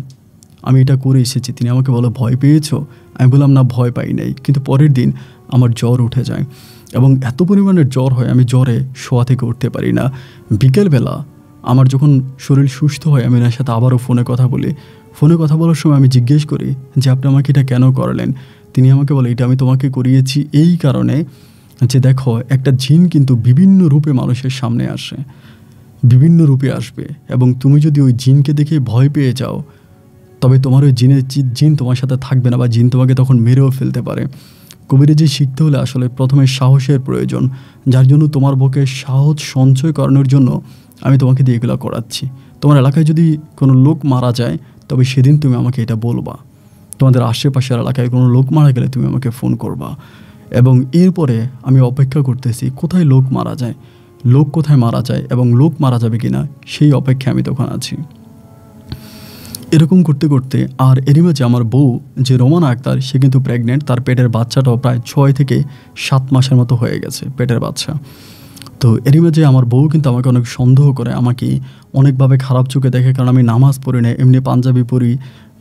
আমি এটা করে এসেছি তিনি আমাকে বলো ভয় পেয়েছো আমি বললাম না ভয় পাই নাই কিন্তু পরের দিন আমার জ্বর উঠে যায় এবং এত পরিমাণের জ্বর হয় আমি জ্বরে শোয়া থেকে উঠতে পারি না বিকেলবেলা আমার যখন শরীর সুস্থ হয় আমি ওনার সাথে আবারও ফোনে কথা বলি ফোনে কথা বলার সময় আমি জিজ্ঞেস করি যে আপনি আমাকে এটা কেন করলেন তিনি আমাকে বলে এটা আমি তোমাকে করিয়েছি এই কারণে যে দেখো একটা জিন কিন্তু বিভিন্ন রূপে মানুষের সামনে আসে বিভিন্ন রূপে আসবে এবং তুমি যদি ওই জিনকে দেখে ভয় পেয়ে যাও তবে তোমার ওই জিনের জিন তোমার সাথে থাকবে না বা জিন তোমাকে তখন মেরেও ফেলতে পারে কবিরাজি শিখতে হলে আসলে প্রথমে সাহসের প্রয়োজন যার জন্য তোমার বুকে সাহস সঞ্চয় করানোর জন্য আমি তোমাকে দিয়ে এগুলো করাচ্ছি তোমার এলাকায় যদি কোনো লোক মারা যায় তবে সেদিন তুমি আমাকে এটা বলবা তোমাদের আশেপাশের এলাকায় কোনো লোক মারা গেলে তুমি আমাকে ফোন করবা এবং এরপরে আমি অপেক্ষা করতেছি কোথায় লোক মারা যায় লোক কোথায় মারা যায় এবং লোক মারা যাবে কিনা সেই অপেক্ষায় আমি তখন আছি এরকম করতে করতে আর এরই মাঝে আমার বউ যে রোমান আক্তার সে কিন্তু প্রেগনেন্ট তার পেটের বাচ্চাটাও প্রায় ছয় থেকে সাত মাসের মতো হয়ে গেছে পেটের বাচ্চা তো এরই মাঝে আমার বউ কিন্তু আমাকে অনেক সন্দেহ করে আমাকে অনেকভাবে খারাপ চোখে দেখে কারণ আমি নামাজ পড়ি না এমনি পাঞ্জাবি পড়ি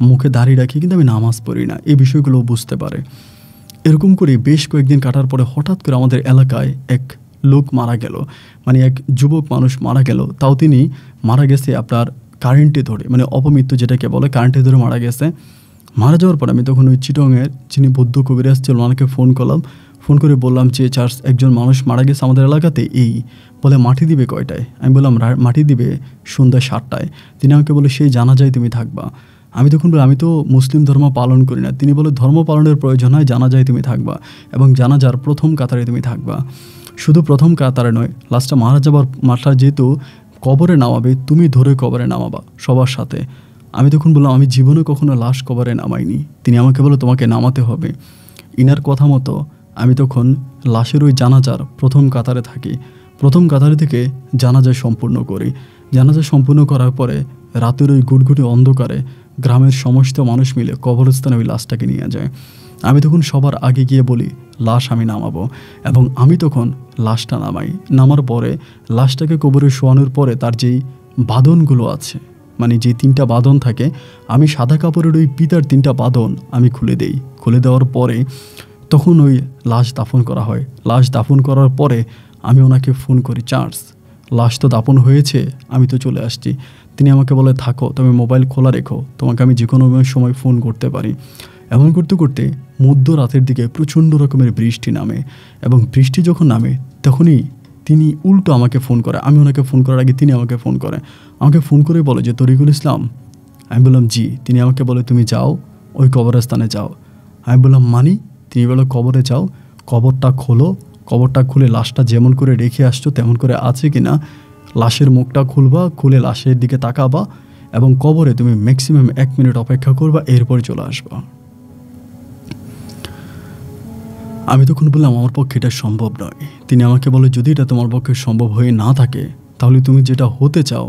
মুখে দাঁড়িয়ে রাখি কিন্তু আমি নামাজ পড়ি না এই বিষয়গুলো বুঝতে পারে এরকম করে বেশ কয়েকদিন কাটার পরে হঠাৎ করে আমাদের এলাকায় এক লোক মারা গেল মানে এক যুবক মানুষ মারা গেল তাও তিনি মারা গেছে আপনার কারেন্টে ধরে মানে অপমৃত্যু যেটাকে বলে কারেন্টে ধরে মারা গেছে মারা যাওয়ার পর আমি তখন ওই চিটংয়ের যিনি বৌদ্ধ কবিরাজ ছিল ওনাকে ফোন করলাম ফোন করে বললাম যে চার্জ একজন মানুষ মারা গেছে আমাদের এলাকাতে এই বলে মাটি দিবে কয়টায় আমি বললাম মাটি দিবে সন্ধ্যা সাতটায় তিনি আমাকে বলে সেই জানা যায় তুমি থাকবা আমি তখন বলি আমি তো মুসলিম ধর্ম পালন করি না তিনি বলে ধর্ম পালনের প্রয়োজন হয় জানা যায় তুমি থাকবা এবং জানা যার প্রথম কাতারে তুমি থাকবা শুধু প্রথম কাতারে নয় লাস্টটা মারা যাবার মাঠা যেহেতু কবরে নামাবে তুমি ধরে কবরে নামাবা সবার সাথে আমি তখন বললাম আমি জীবনে কখনো লাশ কবরে নামাইনি তিনি আমাকে বলে তোমাকে নামাতে হবে ইনার কথা মতো আমি তখন লাশের ওই জানাজার প্রথম কাতারে থাকি প্রথম কাতারে থেকে জানাজা সম্পূর্ণ করি জানাজা সম্পূর্ণ করার পরে রাতের ওই গুটগুটি অন্ধকারে গ্রামের সমস্ত মানুষ মিলে কবরস্থানে ওই লাশটাকে নিয়ে যায় আমি তখন সবার আগে গিয়ে বলি লাশ আমি নামাবো এবং আমি তখন লাশটা নামাই নামার পরে লাশটাকে কবরে শোয়ানোর পরে তার যেই বাদনগুলো আছে মানে যে তিনটা বাদন থাকে আমি সাদা কাপড়ের ওই পিতার তিনটা বাদন আমি খুলে দেই খুলে দেওয়ার পরে তখন ওই লাশ দাফন করা হয় লাশ দাফন করার পরে আমি ওনাকে ফোন করি চার্জ লাশ তো দাপন হয়েছে আমি তো চলে আসছি তিনি আমাকে বলে থাকো তুমি মোবাইল খোলা রেখো তোমাকে আমি যে কোনো সময় ফোন করতে পারি এমন করতে করতে মধ্যরাতের দিকে প্রচণ্ড রকমের বৃষ্টি নামে এবং বৃষ্টি যখন নামে তখনই তিনি উল্টো আমাকে ফোন করে আমি ওনাকে ফোন করার আগে তিনি আমাকে ফোন করে আমাকে ফোন করে বলে যে তরিকুল ইসলাম আমি বললাম জি তিনি আমাকে বলে তুমি যাও ওই কবরস্থানে যাও আমি বললাম মানি তিনি বলল কবরে যাও কবরটা খোলো কবরটা খুলে লাশটা যেমন করে রেখে আসছো তেমন করে আছে কি না লাশের মুখটা খুলবা খুলে লাশের দিকে তাকাবা এবং কবরে তুমি ম্যাক্সিমাম এক মিনিট অপেক্ষা করবা এরপরে চলে আসবা আমি তখন বললাম আমার পক্ষে এটা সম্ভব নয় তিনি আমাকে বলে যদি এটা তোমার পক্ষে সম্ভব হয়ে না থাকে তাহলে তুমি যেটা হতে চাও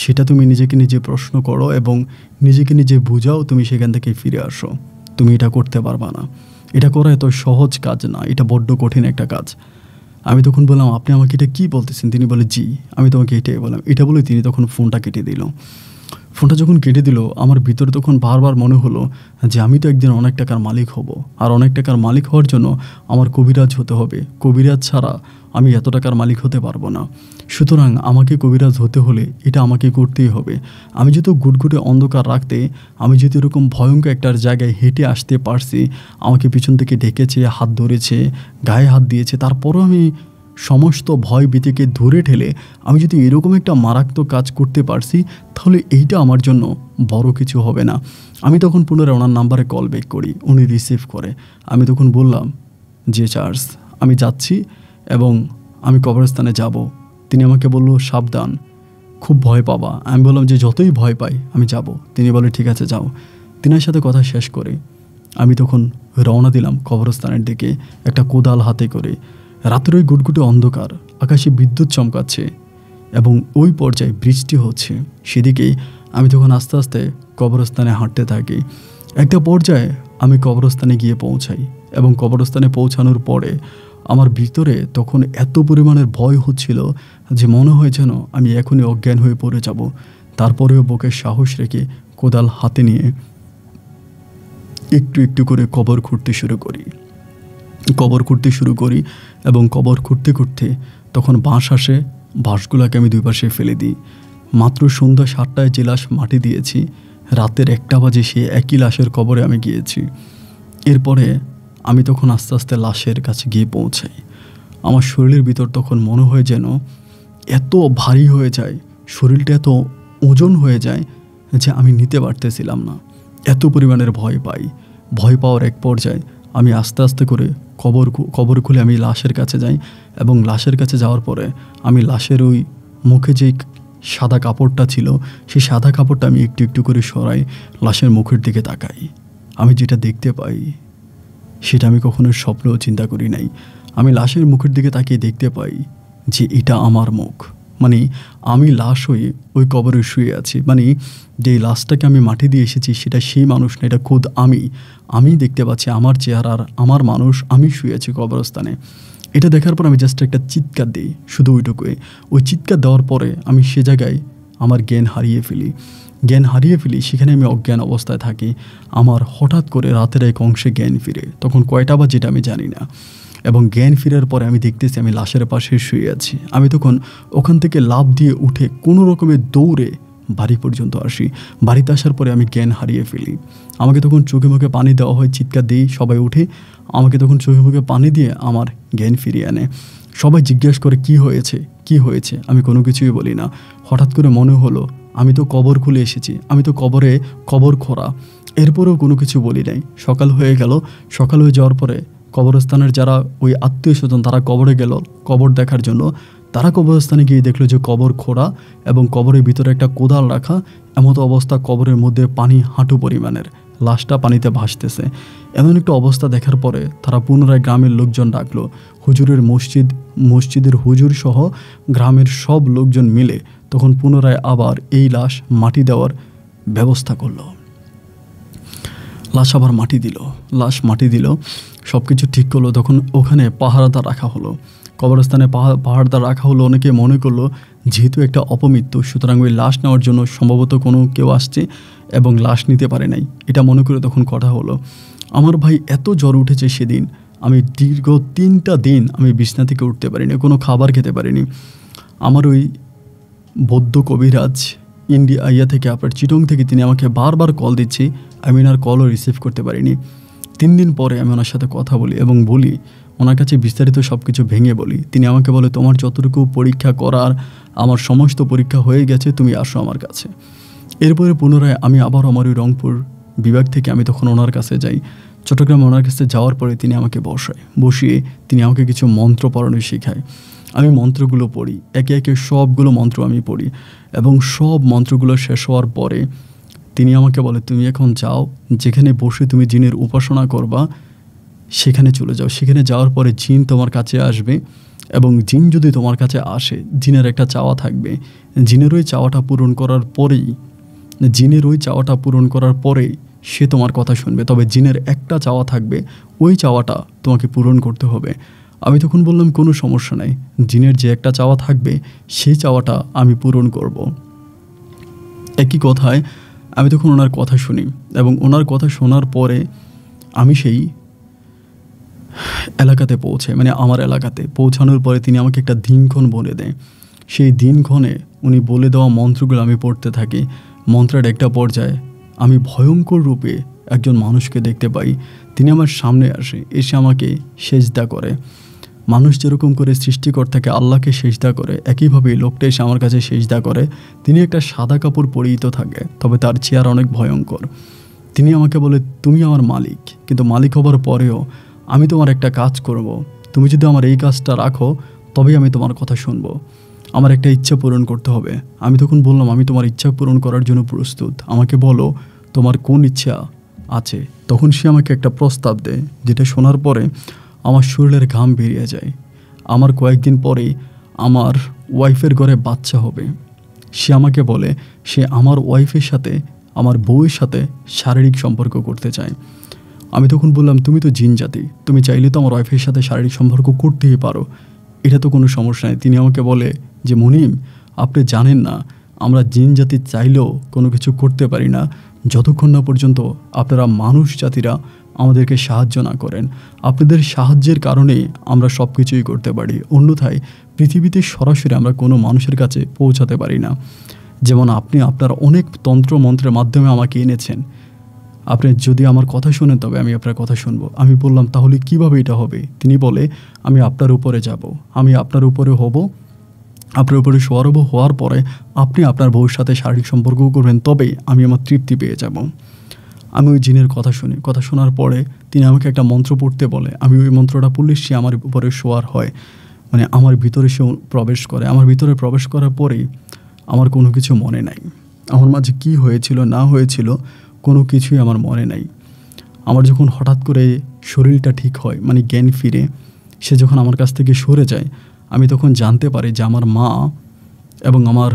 সেটা তুমি নিজেকে নিজে প্রশ্ন করো এবং নিজেকে নিজে বুঝাও তুমি সেখান থেকে ফিরে আসো তুমি এটা করতে পারবা না এটা করা এত সহজ কাজ না এটা বড্ড কঠিন একটা কাজ আমি তখন বললাম আপনি আমাকে এটা কী বলতেছেন তিনি বলে জি আমি তোমাকে এটাই বললাম এটা বলে তিনি তখন ফোনটা কেটে দিল ফোনটা যখন কেটে দিল আমার ভিতরে তখন বারবার মনে হলো যে আমি তো একদিন অনেক টাকার মালিক হব আর অনেক টাকার মালিক হওয়ার জন্য আমার কবিরাজ হতে হবে কবিরাজ ছাড়া আমি এত টাকার মালিক হতে পারবো না সুতরাং আমাকে কবিরাজ হতে হলে এটা আমাকে করতেই হবে আমি যেহেতু গুটগুটে অন্ধকার রাখতে আমি যেহেতু এরকম ভয়ঙ্কর একটার জায়গায় হেঁটে আসতে পারছি আমাকে পিছন থেকে ঢেকেছে হাত ধরেছে গায়ে হাত দিয়েছে তারপরও আমি সমস্ত ভয় ভীতিকে ধরে ঠেলে আমি যদি এরকম একটা মারাত্মক কাজ করতে পারছি তাহলে এইটা আমার জন্য বড় কিছু হবে না আমি তখন পুনরায় ওনার নাম্বারে কল ব্যাক করি উনি রিসিভ করে আমি তখন বললাম যে চার্জ আমি যাচ্ছি এবং আমি কবরস্থানে যাব তিনি আমাকে বলল সাবধান খুব ভয় পাবা আমি বললাম যে যতই ভয় পাই আমি যাব তিনি বলে ঠিক আছে যাও তিনার সাথে কথা শেষ করে আমি তখন রওনা দিলাম কবরস্থানের দিকে একটা কোদাল হাতে করে রাতের ওই গুটগুটে অন্ধকার আকাশে বিদ্যুৎ চমকাচ্ছে এবং ওই পর্যায়ে বৃষ্টি হচ্ছে সেদিকে আমি তখন আস্তে আস্তে কবরস্থানে হাঁটতে থাকি একটা পর্যায়ে আমি কবরস্থানে গিয়ে পৌঁছাই এবং কবরস্থানে পৌঁছানোর পরে আমার ভিতরে তখন এত পরিমাণের ভয় হচ্ছিল যে মনে হয় যেন আমি এখনই অজ্ঞান হয়ে পড়ে যাব তারপরেও বুকে সাহস রেখে কোদাল হাতে নিয়ে একটু একটু করে কবর খুঁড়তে শুরু করি কবর খুঁড়তে শুরু করি এবং কবর খুঁড়তে খুঁড়তে তখন বাঁশ আসে বাঁশগুলোকে আমি দুই পাশে ফেলে দিই মাত্র সন্ধ্যা সাতটায় যে লাশ মাটি দিয়েছি রাতের একটা বাজে সে একই লাশের কবরে আমি গিয়েছি এরপরে আমি তখন আস্তে আস্তে লাশের কাছে গিয়ে পৌঁছাই আমার শরীরের ভিতর তখন মনে হয় যেন এত ভারী হয়ে যায় শরীরটা এত ওজন হয়ে যায় যে আমি নিতে পারতেছিলাম না এত পরিমাণের ভয় পাই ভয় পাওয়ার এক পর্যায়ে আমি আস্তে আস্তে করে কবর কবর খুলে আমি লাশের কাছে যাই এবং লাশের কাছে যাওয়ার পরে আমি লাশের ওই মুখে যে সাদা কাপড়টা ছিল সেই সাদা কাপড়টা আমি একটু একটু করে সরাই লাশের মুখের দিকে তাকাই আমি যেটা দেখতে পাই সেটা আমি কখনো স্বপ্নেও চিন্তা করি নাই আমি লাশের মুখের দিকে তাকিয়ে দেখতে পাই যে এটা আমার মুখ মানে আমি লাশ হয়ে ওই কবরে শুয়ে আছি মানে যে লাশটাকে আমি মাটি দিয়ে এসেছি সেটা সেই মানুষ না এটা খোদ আমি আমি দেখতে পাচ্ছি আমার চেহারার আমার মানুষ আমি শুয়ে আছি কবরস্থানে এটা দেখার পর আমি জাস্ট একটা চিৎকার দিই শুধু ওইটুকুই ওই চিৎকার দেওয়ার পরে আমি সে জায়গায় আমার জ্ঞান হারিয়ে ফেলি জ্ঞান হারিয়ে ফেলি সেখানে আমি অজ্ঞান অবস্থায় থাকি আমার হঠাৎ করে রাতের এক অংশে জ্ঞান ফিরে তখন কয়টা বা যেটা আমি জানি না এবং জ্ঞান ফেরার পরে আমি দেখতেছি আমি লাশের পাশে শুয়ে আছি আমি তখন ওখান থেকে লাভ দিয়ে উঠে কোনো রকমের দৌড়ে বাড়ি পর্যন্ত আসি বাড়িতে আসার পরে আমি জ্ঞান হারিয়ে ফেলি আমাকে তখন চোখে মুখে পানি দেওয়া হয় চিৎকার দিই সবাই উঠে আমাকে তখন চোখে মুখে পানি দিয়ে আমার জ্ঞান ফিরিয়ে আনে সবাই জিজ্ঞেস করে কি হয়েছে কি হয়েছে আমি কোনো কিছুই বলি না হঠাৎ করে মনে হলো আমি তো কবর খুলে এসেছি আমি তো কবরে কবর খোরা এরপরেও কোনো কিছু বলি নাই সকাল হয়ে গেল সকাল হয়ে যাওয়ার পরে কবরস্থানের যারা ওই আত্মীয় স্বজন তারা কবরে গেল কবর দেখার জন্য তারা কবরস্থানে গিয়ে দেখলো যে কবর খোঁড়া এবং কবরের ভিতরে একটা কোদাল রাখা এমতো অবস্থা কবরের মধ্যে পানি হাঁটু পরিমাণের লাশটা পানিতে ভাসতেছে এমন একটা অবস্থা দেখার পরে তারা পুনরায় গ্রামের লোকজন ডাকলো হুজুরের মসজিদ মসজিদের হুজুর সহ গ্রামের সব লোকজন মিলে তখন পুনরায় আবার এই লাশ মাটি দেওয়ার ব্যবস্থা করলো লাশ আবার মাটি দিল লাশ মাটি দিল সব কিছু ঠিক করলো তখন ওখানে পাহারাদার রাখা হলো কবরস্থানে পাহাড় পাহাড়দার রাখা হলো অনেকে মনে করলো যেহেতু একটা অপমৃত্যু সুতরাং ওই লাশ নেওয়ার জন্য সম্ভবত কোনো কেউ আসছে এবং লাশ নিতে পারে নাই এটা মনে করে তখন কথা হলো আমার ভাই এত জ্বর উঠেছে সেদিন আমি দীর্ঘ তিনটা দিন আমি বিছনা থেকে উঠতে পারিনি কোনো খাবার খেতে পারিনি আমার ওই বৌদ্ধ কবিরাজ ইন্ডিয়া ইয়া থেকে আপনার চিটং থেকে তিনি আমাকে বারবার কল দিচ্ছে আমি আর কলও রিসিভ করতে পারিনি তিন দিন পরে আমি ওনার সাথে কথা বলি এবং বলি ওনার কাছে বিস্তারিত সব কিছু ভেঙে বলি তিনি আমাকে বলে তোমার যতটুকু পরীক্ষা করার আমার সমস্ত পরীক্ষা হয়ে গেছে তুমি আসো আমার কাছে এরপরে পুনরায় আমি আবার আমার ওই রংপুর বিভাগ থেকে আমি তখন ওনার কাছে যাই চট্টগ্রামে ওনার কাছে যাওয়ার পরে তিনি আমাকে বসায় বসিয়ে তিনি আমাকে কিছু মন্ত্র পড়ানো শেখায় আমি মন্ত্রগুলো পড়ি একে একে সবগুলো মন্ত্র আমি পড়ি এবং সব মন্ত্রগুলো শেষ হওয়ার পরে তিনি আমাকে বলে তুমি এখন যাও যেখানে বসে তুমি জিনের উপাসনা করবা সেখানে চলে যাও সেখানে যাওয়ার পরে জিন তোমার কাছে আসবে এবং জিন যদি তোমার কাছে আসে জিনের একটা চাওয়া থাকবে জিনের ওই চাওয়াটা পূরণ করার পরেই জিনের ওই চাওয়াটা পূরণ করার পরে সে তোমার কথা শুনবে তবে জিনের একটা চাওয়া থাকবে ওই চাওয়াটা তোমাকে পূরণ করতে হবে আমি তখন বললাম কোনো সমস্যা নাই জিনের যে একটা চাওয়া থাকবে সেই চাওয়াটা আমি পূরণ করব একই কথায় আমি তখন ওনার কথা শুনি এবং ওনার কথা শোনার পরে আমি সেই এলাকাতে পৌঁছে মানে আমার এলাকাতে পৌঁছানোর পরে তিনি আমাকে একটা দিনক্ষণ বলে দেয় সেই দিনক্ষণে উনি বলে দেওয়া মন্ত্রগুলো আমি পড়তে থাকি মন্ত্রের একটা পর্যায়ে আমি ভয়ঙ্কর রূপে একজন মানুষকে দেখতে পাই তিনি আমার সামনে আসে এসে আমাকে সেজদা করে মানুষ যেরকম করে সৃষ্টিকর্তাকে আল্লাহকে সেজদা করে একইভাবে লোকটা এসে আমার কাছে সেজদা করে তিনি একটা সাদা কাপড় পরিহিত থাকে তবে তার চেয়ার অনেক ভয়ঙ্কর তিনি আমাকে বলে তুমি আমার মালিক কিন্তু মালিক হবার পরেও আমি তোমার একটা কাজ করব। তুমি যদি আমার এই কাজটা রাখো তবেই আমি তোমার কথা শুনবো আমার একটা ইচ্ছা পূরণ করতে হবে আমি তখন বললাম আমি তোমার ইচ্ছা পূরণ করার জন্য প্রস্তুত আমাকে বলো তোমার কোন ইচ্ছা আছে তখন সে আমাকে একটা প্রস্তাব দেয় যেটা শোনার পরে আমার শরীরের ঘাম বেরিয়ে যায় আমার কয়েকদিন পরেই আমার ওয়াইফের ঘরে বাচ্চা হবে সে আমাকে বলে সে আমার ওয়াইফের সাথে আমার বউয়ের সাথে শারীরিক সম্পর্ক করতে চায় আমি তখন বললাম তুমি তো জিন জাতি তুমি চাইলে তো আমার ওয়াইফের সাথে শারীরিক সম্পর্ক করতেই পারো এটা তো কোনো সমস্যা নেই তিনি আমাকে বলে যে মনিম আপনি জানেন না আমরা জিন জাতি চাইলেও কোনো কিছু করতে পারি না যতক্ষণ না পর্যন্ত আপনারা মানুষ জাতিরা আমাদেরকে সাহায্য না করেন আপনাদের সাহায্যের কারণে আমরা সব কিছুই করতে পারি অন্যথায় পৃথিবীতে সরাসরি আমরা কোনো মানুষের কাছে পৌঁছাতে পারি না যেমন আপনি আপনার অনেক তন্ত্রমন্ত্রের মাধ্যমে আমাকে এনেছেন আপনি যদি আমার কথা শোনেন তবে আমি আপনার কথা শুনবো আমি বললাম তাহলে কিভাবে এটা হবে তিনি বলে আমি আপনার উপরে যাব আমি আপনার উপরে হব আপনার উপরে সরব হওয়ার পরে আপনি আপনার ভবিষ্যতে শারীরিক সম্পর্ক করবেন তবে আমি আমার তৃপ্তি পেয়ে যাব আমি ওই জিনের কথা শুনি কথা শোনার পরে তিনি আমাকে একটা মন্ত্র পড়তে বলে আমি ওই মন্ত্রটা পড়লে সে আমার উপরে শোয়ার হয় মানে আমার ভিতরে সে প্রবেশ করে আমার ভিতরে প্রবেশ করার পরেই আমার কোনো কিছু মনে নাই আমার মাঝে কি হয়েছিল না হয়েছিল কোনো কিছুই আমার মনে নাই আমার যখন হঠাৎ করে শরীরটা ঠিক হয় মানে জ্ঞান ফিরে সে যখন আমার কাছ থেকে সরে যায় আমি তখন জানতে পারি যে আমার মা এবং আমার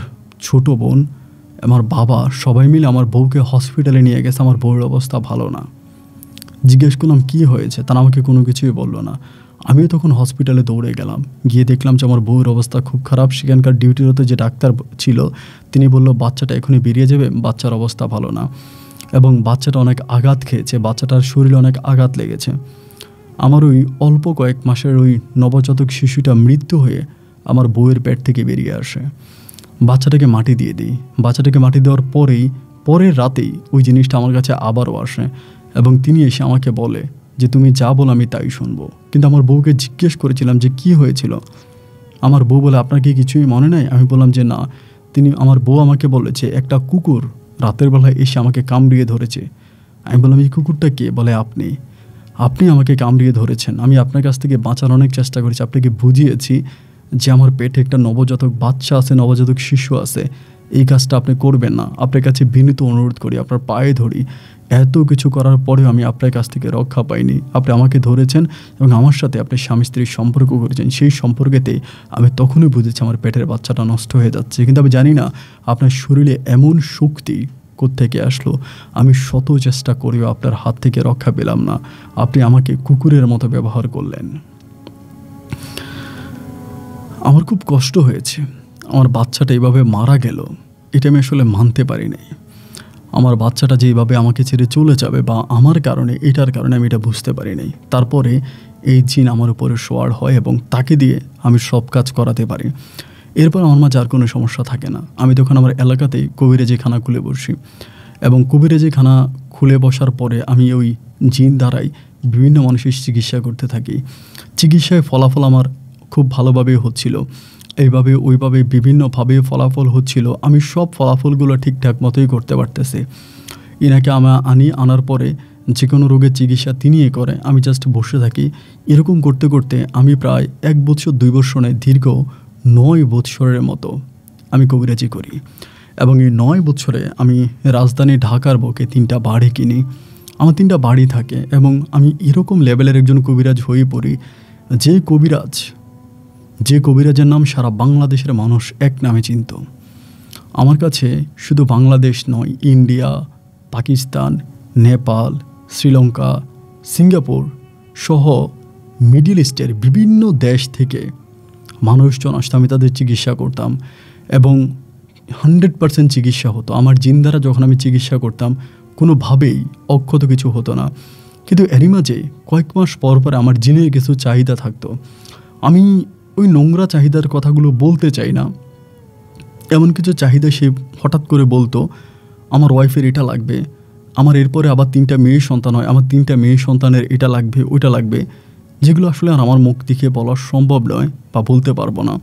ছোট বোন আমার বাবা সবাই মিলে আমার বউকে হসপিটালে নিয়ে গেছে আমার বউয়ের অবস্থা ভালো না জিজ্ঞেস করলাম কী হয়েছে তারা আমাকে কোনো কিছুই বললো না আমিও তখন হসপিটালে দৌড়ে গেলাম গিয়ে দেখলাম যে আমার বউয়ের অবস্থা খুব খারাপ সেখানকার ডিউটিরত যে ডাক্তার ছিল তিনি বলল বাচ্চাটা এখনই বেরিয়ে যাবে বাচ্চার অবস্থা ভালো না এবং বাচ্চাটা অনেক আঘাত খেয়েছে বাচ্চাটার শরীরে অনেক আঘাত লেগেছে আমার ওই অল্প কয়েক মাসের ওই নবজাতক শিশুটা মৃত্যু হয়ে আমার বউয়ের পেট থেকে বেরিয়ে আসে বাচ্চাটাকে মাটি দিয়ে দিই বাচ্চাটাকে মাটি দেওয়ার পরেই পরের রাতেই ওই জিনিসটা আমার কাছে আবারও আসে এবং তিনি এসে আমাকে বলে যে তুমি যা বলো আমি তাই শুনবো কিন্তু আমার বউকে জিজ্ঞেস করেছিলাম যে কি হয়েছিল আমার বউ বলে আপনাকে কিছুই মনে নাই আমি বললাম যে না তিনি আমার বউ আমাকে বলেছে একটা কুকুর রাতের বেলায় এসে আমাকে কামড়িয়ে ধরেছে আমি বললাম এই কুকুরটা কে বলে আপনি আপনি আমাকে কামড়িয়ে ধরেছেন আমি আপনার কাছ থেকে বাঁচার অনেক চেষ্টা করেছি আপনাকে বুঝিয়েছি যে আমার পেটে একটা নবজাতক বাচ্চা আছে নবজাতক শিশু আছে এই কাজটা আপনি করবেন না আপনার কাছে বিনীত অনুরোধ করি আপনার পায়ে ধরি এত কিছু করার পরেও আমি আপনার কাছ থেকে রক্ষা পাইনি আপনি আমাকে ধরেছেন এবং আমার সাথে আপনি স্বামী স্ত্রীর সম্পর্ক করেছেন সেই সম্পর্কেতে আমি তখনই বুঝেছি আমার পেটের বাচ্চাটা নষ্ট হয়ে যাচ্ছে কিন্তু আমি জানি না আপনার শরীরে এমন শক্তি থেকে আসলো আমি শত চেষ্টা করেও আপনার হাত থেকে রক্ষা পেলাম না আপনি আমাকে কুকুরের মতো ব্যবহার করলেন আমার খুব কষ্ট হয়েছে আমার বাচ্চাটা এইভাবে মারা গেল এটা আমি আসলে মানতে পারি নাই আমার বাচ্চাটা যে এইভাবে আমাকে ছেড়ে চলে যাবে বা আমার কারণে এটার কারণে আমি এটা বুঝতে পারি নাই তারপরে এই জিন আমার উপরে সোয়ার হয় এবং তাকে দিয়ে আমি সব কাজ করাতে পারি এরপর আমার মা যার কোনো সমস্যা থাকে না আমি তখন আমার এলাকাতেই কবিরেজি খানা খুলে বসি এবং কবিরাজি খানা খুলে বসার পরে আমি ওই জিন দ্বারাই বিভিন্ন মানুষের চিকিৎসা করতে থাকি চিকিৎসায় ফলাফল আমার খুব ভালোভাবে হচ্ছিল এইভাবে ওইভাবে বিভিন্নভাবে ফলাফল হচ্ছিল আমি সব ফলাফলগুলো ঠিকঠাক মতোই করতে পারতেছি ইনাকে আমার আনি আনার পরে যে কোনো রোগের চিকিৎসা তিনিই করে আমি জাস্ট বসে থাকি এরকম করতে করতে আমি প্রায় এক বছর দুই বছর নয় দীর্ঘ নয় বছরের মতো আমি কবিরাজি করি এবং এই নয় বছরে আমি রাজধানী ঢাকার বকে তিনটা বাড়ি কিনি আমার তিনটা বাড়ি থাকে এবং আমি এরকম লেভেলের একজন কবিরাজ হয়ে পড়ি যে কবিরাজ যে কবিরাজের নাম সারা বাংলাদেশের মানুষ এক নামে চিনত আমার কাছে শুধু বাংলাদেশ নয় ইন্ডিয়া পাকিস্তান নেপাল শ্রীলঙ্কা সিঙ্গাপুর সহ মিডিল ইস্টের বিভিন্ন দেশ থেকে মানুষজন আসতো আমি তাদের চিকিৎসা করতাম এবং হান্ড্রেড পারসেন্ট চিকিৎসা হতো আমার জিন্দারা যখন আমি চিকিৎসা করতাম কোনোভাবেই অক্ষত কিছু হতো না কিন্তু এরই মাঝে কয়েক মাস পর পর আমার জিনের কিছু চাহিদা থাকতো আমি ওই নোংরা চাহিদার কথাগুলো বলতে চাই না এমন কিছু চাহিদা সে হঠাৎ করে বলতো আমার ওয়াইফের এটা লাগবে আমার এরপরে আবার তিনটা মেয়ে সন্তান হয় আমার তিনটা মেয়ে সন্তানের এটা লাগবে ওইটা লাগবে যেগুলো আসলে আর আমার মুখ দিকে বলা সম্ভব নয় বা বলতে পারবো না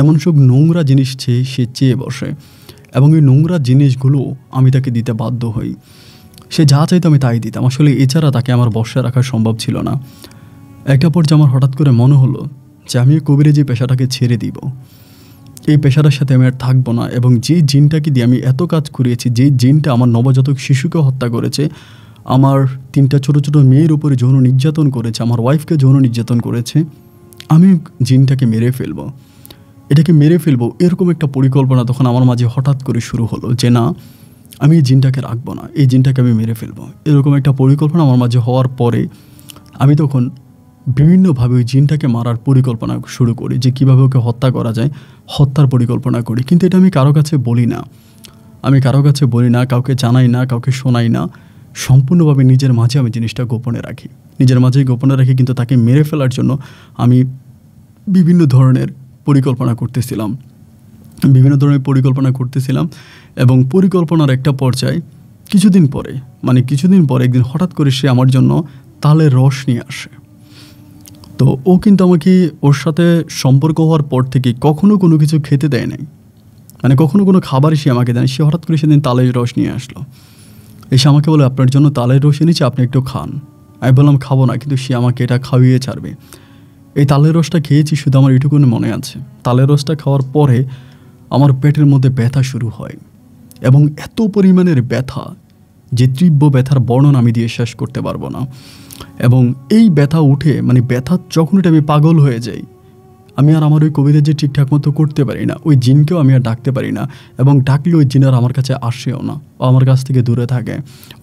এমন সব নোংরা জিনিস চেয়ে সে চেয়ে বসে এবং এই নোংরা জিনিসগুলো আমি তাকে দিতে বাধ্য হই সে যা চাইতো আমি তাই দিতাম আসলে এছাড়া তাকে আমার বর্ষা রাখা সম্ভব ছিল না একটা পর্যায়ে আমার হঠাৎ করে মনে হলো যে আমি যে পেশাটাকে ছেড়ে দিব এই পেশাটার সাথে আমি আর থাকবো না এবং যে জিনটাকে দিয়ে আমি এত কাজ করিয়েছি যে জিনটা আমার নবজাতক শিশুকে হত্যা করেছে আমার তিনটা ছোট ছোট মেয়ের উপরে যৌন নির্যাতন করেছে আমার ওয়াইফকে যৌন নির্যাতন করেছে আমি জিনটাকে মেরে ফেলব এটাকে মেরে ফেলবো এরকম একটা পরিকল্পনা তখন আমার মাঝে হঠাৎ করে শুরু হলো যে না আমি এই জিনটাকে রাখবো না এই জিনটাকে আমি মেরে ফেলবো এরকম একটা পরিকল্পনা আমার মাঝে হওয়ার পরে আমি তখন বিভিন্নভাবে ওই জিনটাকে মারার পরিকল্পনা শুরু করি যে কীভাবে ওকে হত্যা করা যায় হত্যার পরিকল্পনা করি কিন্তু এটা আমি কারো কাছে বলি না আমি কারো কাছে বলি না কাউকে জানাই না কাউকে শোনাই না সম্পূর্ণভাবে নিজের মাঝে আমি জিনিসটা গোপনে রাখি নিজের মাঝেই গোপনে রাখি কিন্তু তাকে মেরে ফেলার জন্য আমি বিভিন্ন ধরনের পরিকল্পনা করতেছিলাম বিভিন্ন ধরনের পরিকল্পনা করতেছিলাম এবং পরিকল্পনার একটা পর্যায়ে কিছুদিন পরে মানে কিছুদিন পরে একদিন হঠাৎ করে সে আমার জন্য তালের রস নিয়ে আসে তো ও কিন্তু আমাকে ওর সাথে সম্পর্ক হওয়ার পর থেকে কখনো কোনো কিছু খেতে দেয় নাই মানে কখনো কোনো খাবারই সে আমাকে দেয় সে হঠাৎ করে সেদিন তালের রস নিয়ে আসলো এসে আমাকে বলে আপনার জন্য তালের রস এনেছি আপনি একটু খান আমি বললাম খাবো না কিন্তু সে আমাকে এটা খাওয়িয়ে ছাড়বে এই তালের রসটা খেয়েছি শুধু আমার এটুকুনি মনে আছে তালের রসটা খাওয়ার পরে আমার পেটের মধ্যে ব্যথা শুরু হয় এবং এত পরিমাণের ব্যথা যে তীব্র ব্যথার বর্ণন আমি দিয়ে শেষ করতে পারবো না এবং এই ব্যথা উঠে মানে ব্যথা যখন এটা আমি পাগল হয়ে যাই আমি আর আমার ওই কবিতা যে ঠিকঠাক মতো করতে পারি না ওই জিনকেও আমি আর ডাকতে পারি না এবং ডাকলে ওই জিন আর আমার কাছে আসেও না ও আমার কাছ থেকে দূরে থাকে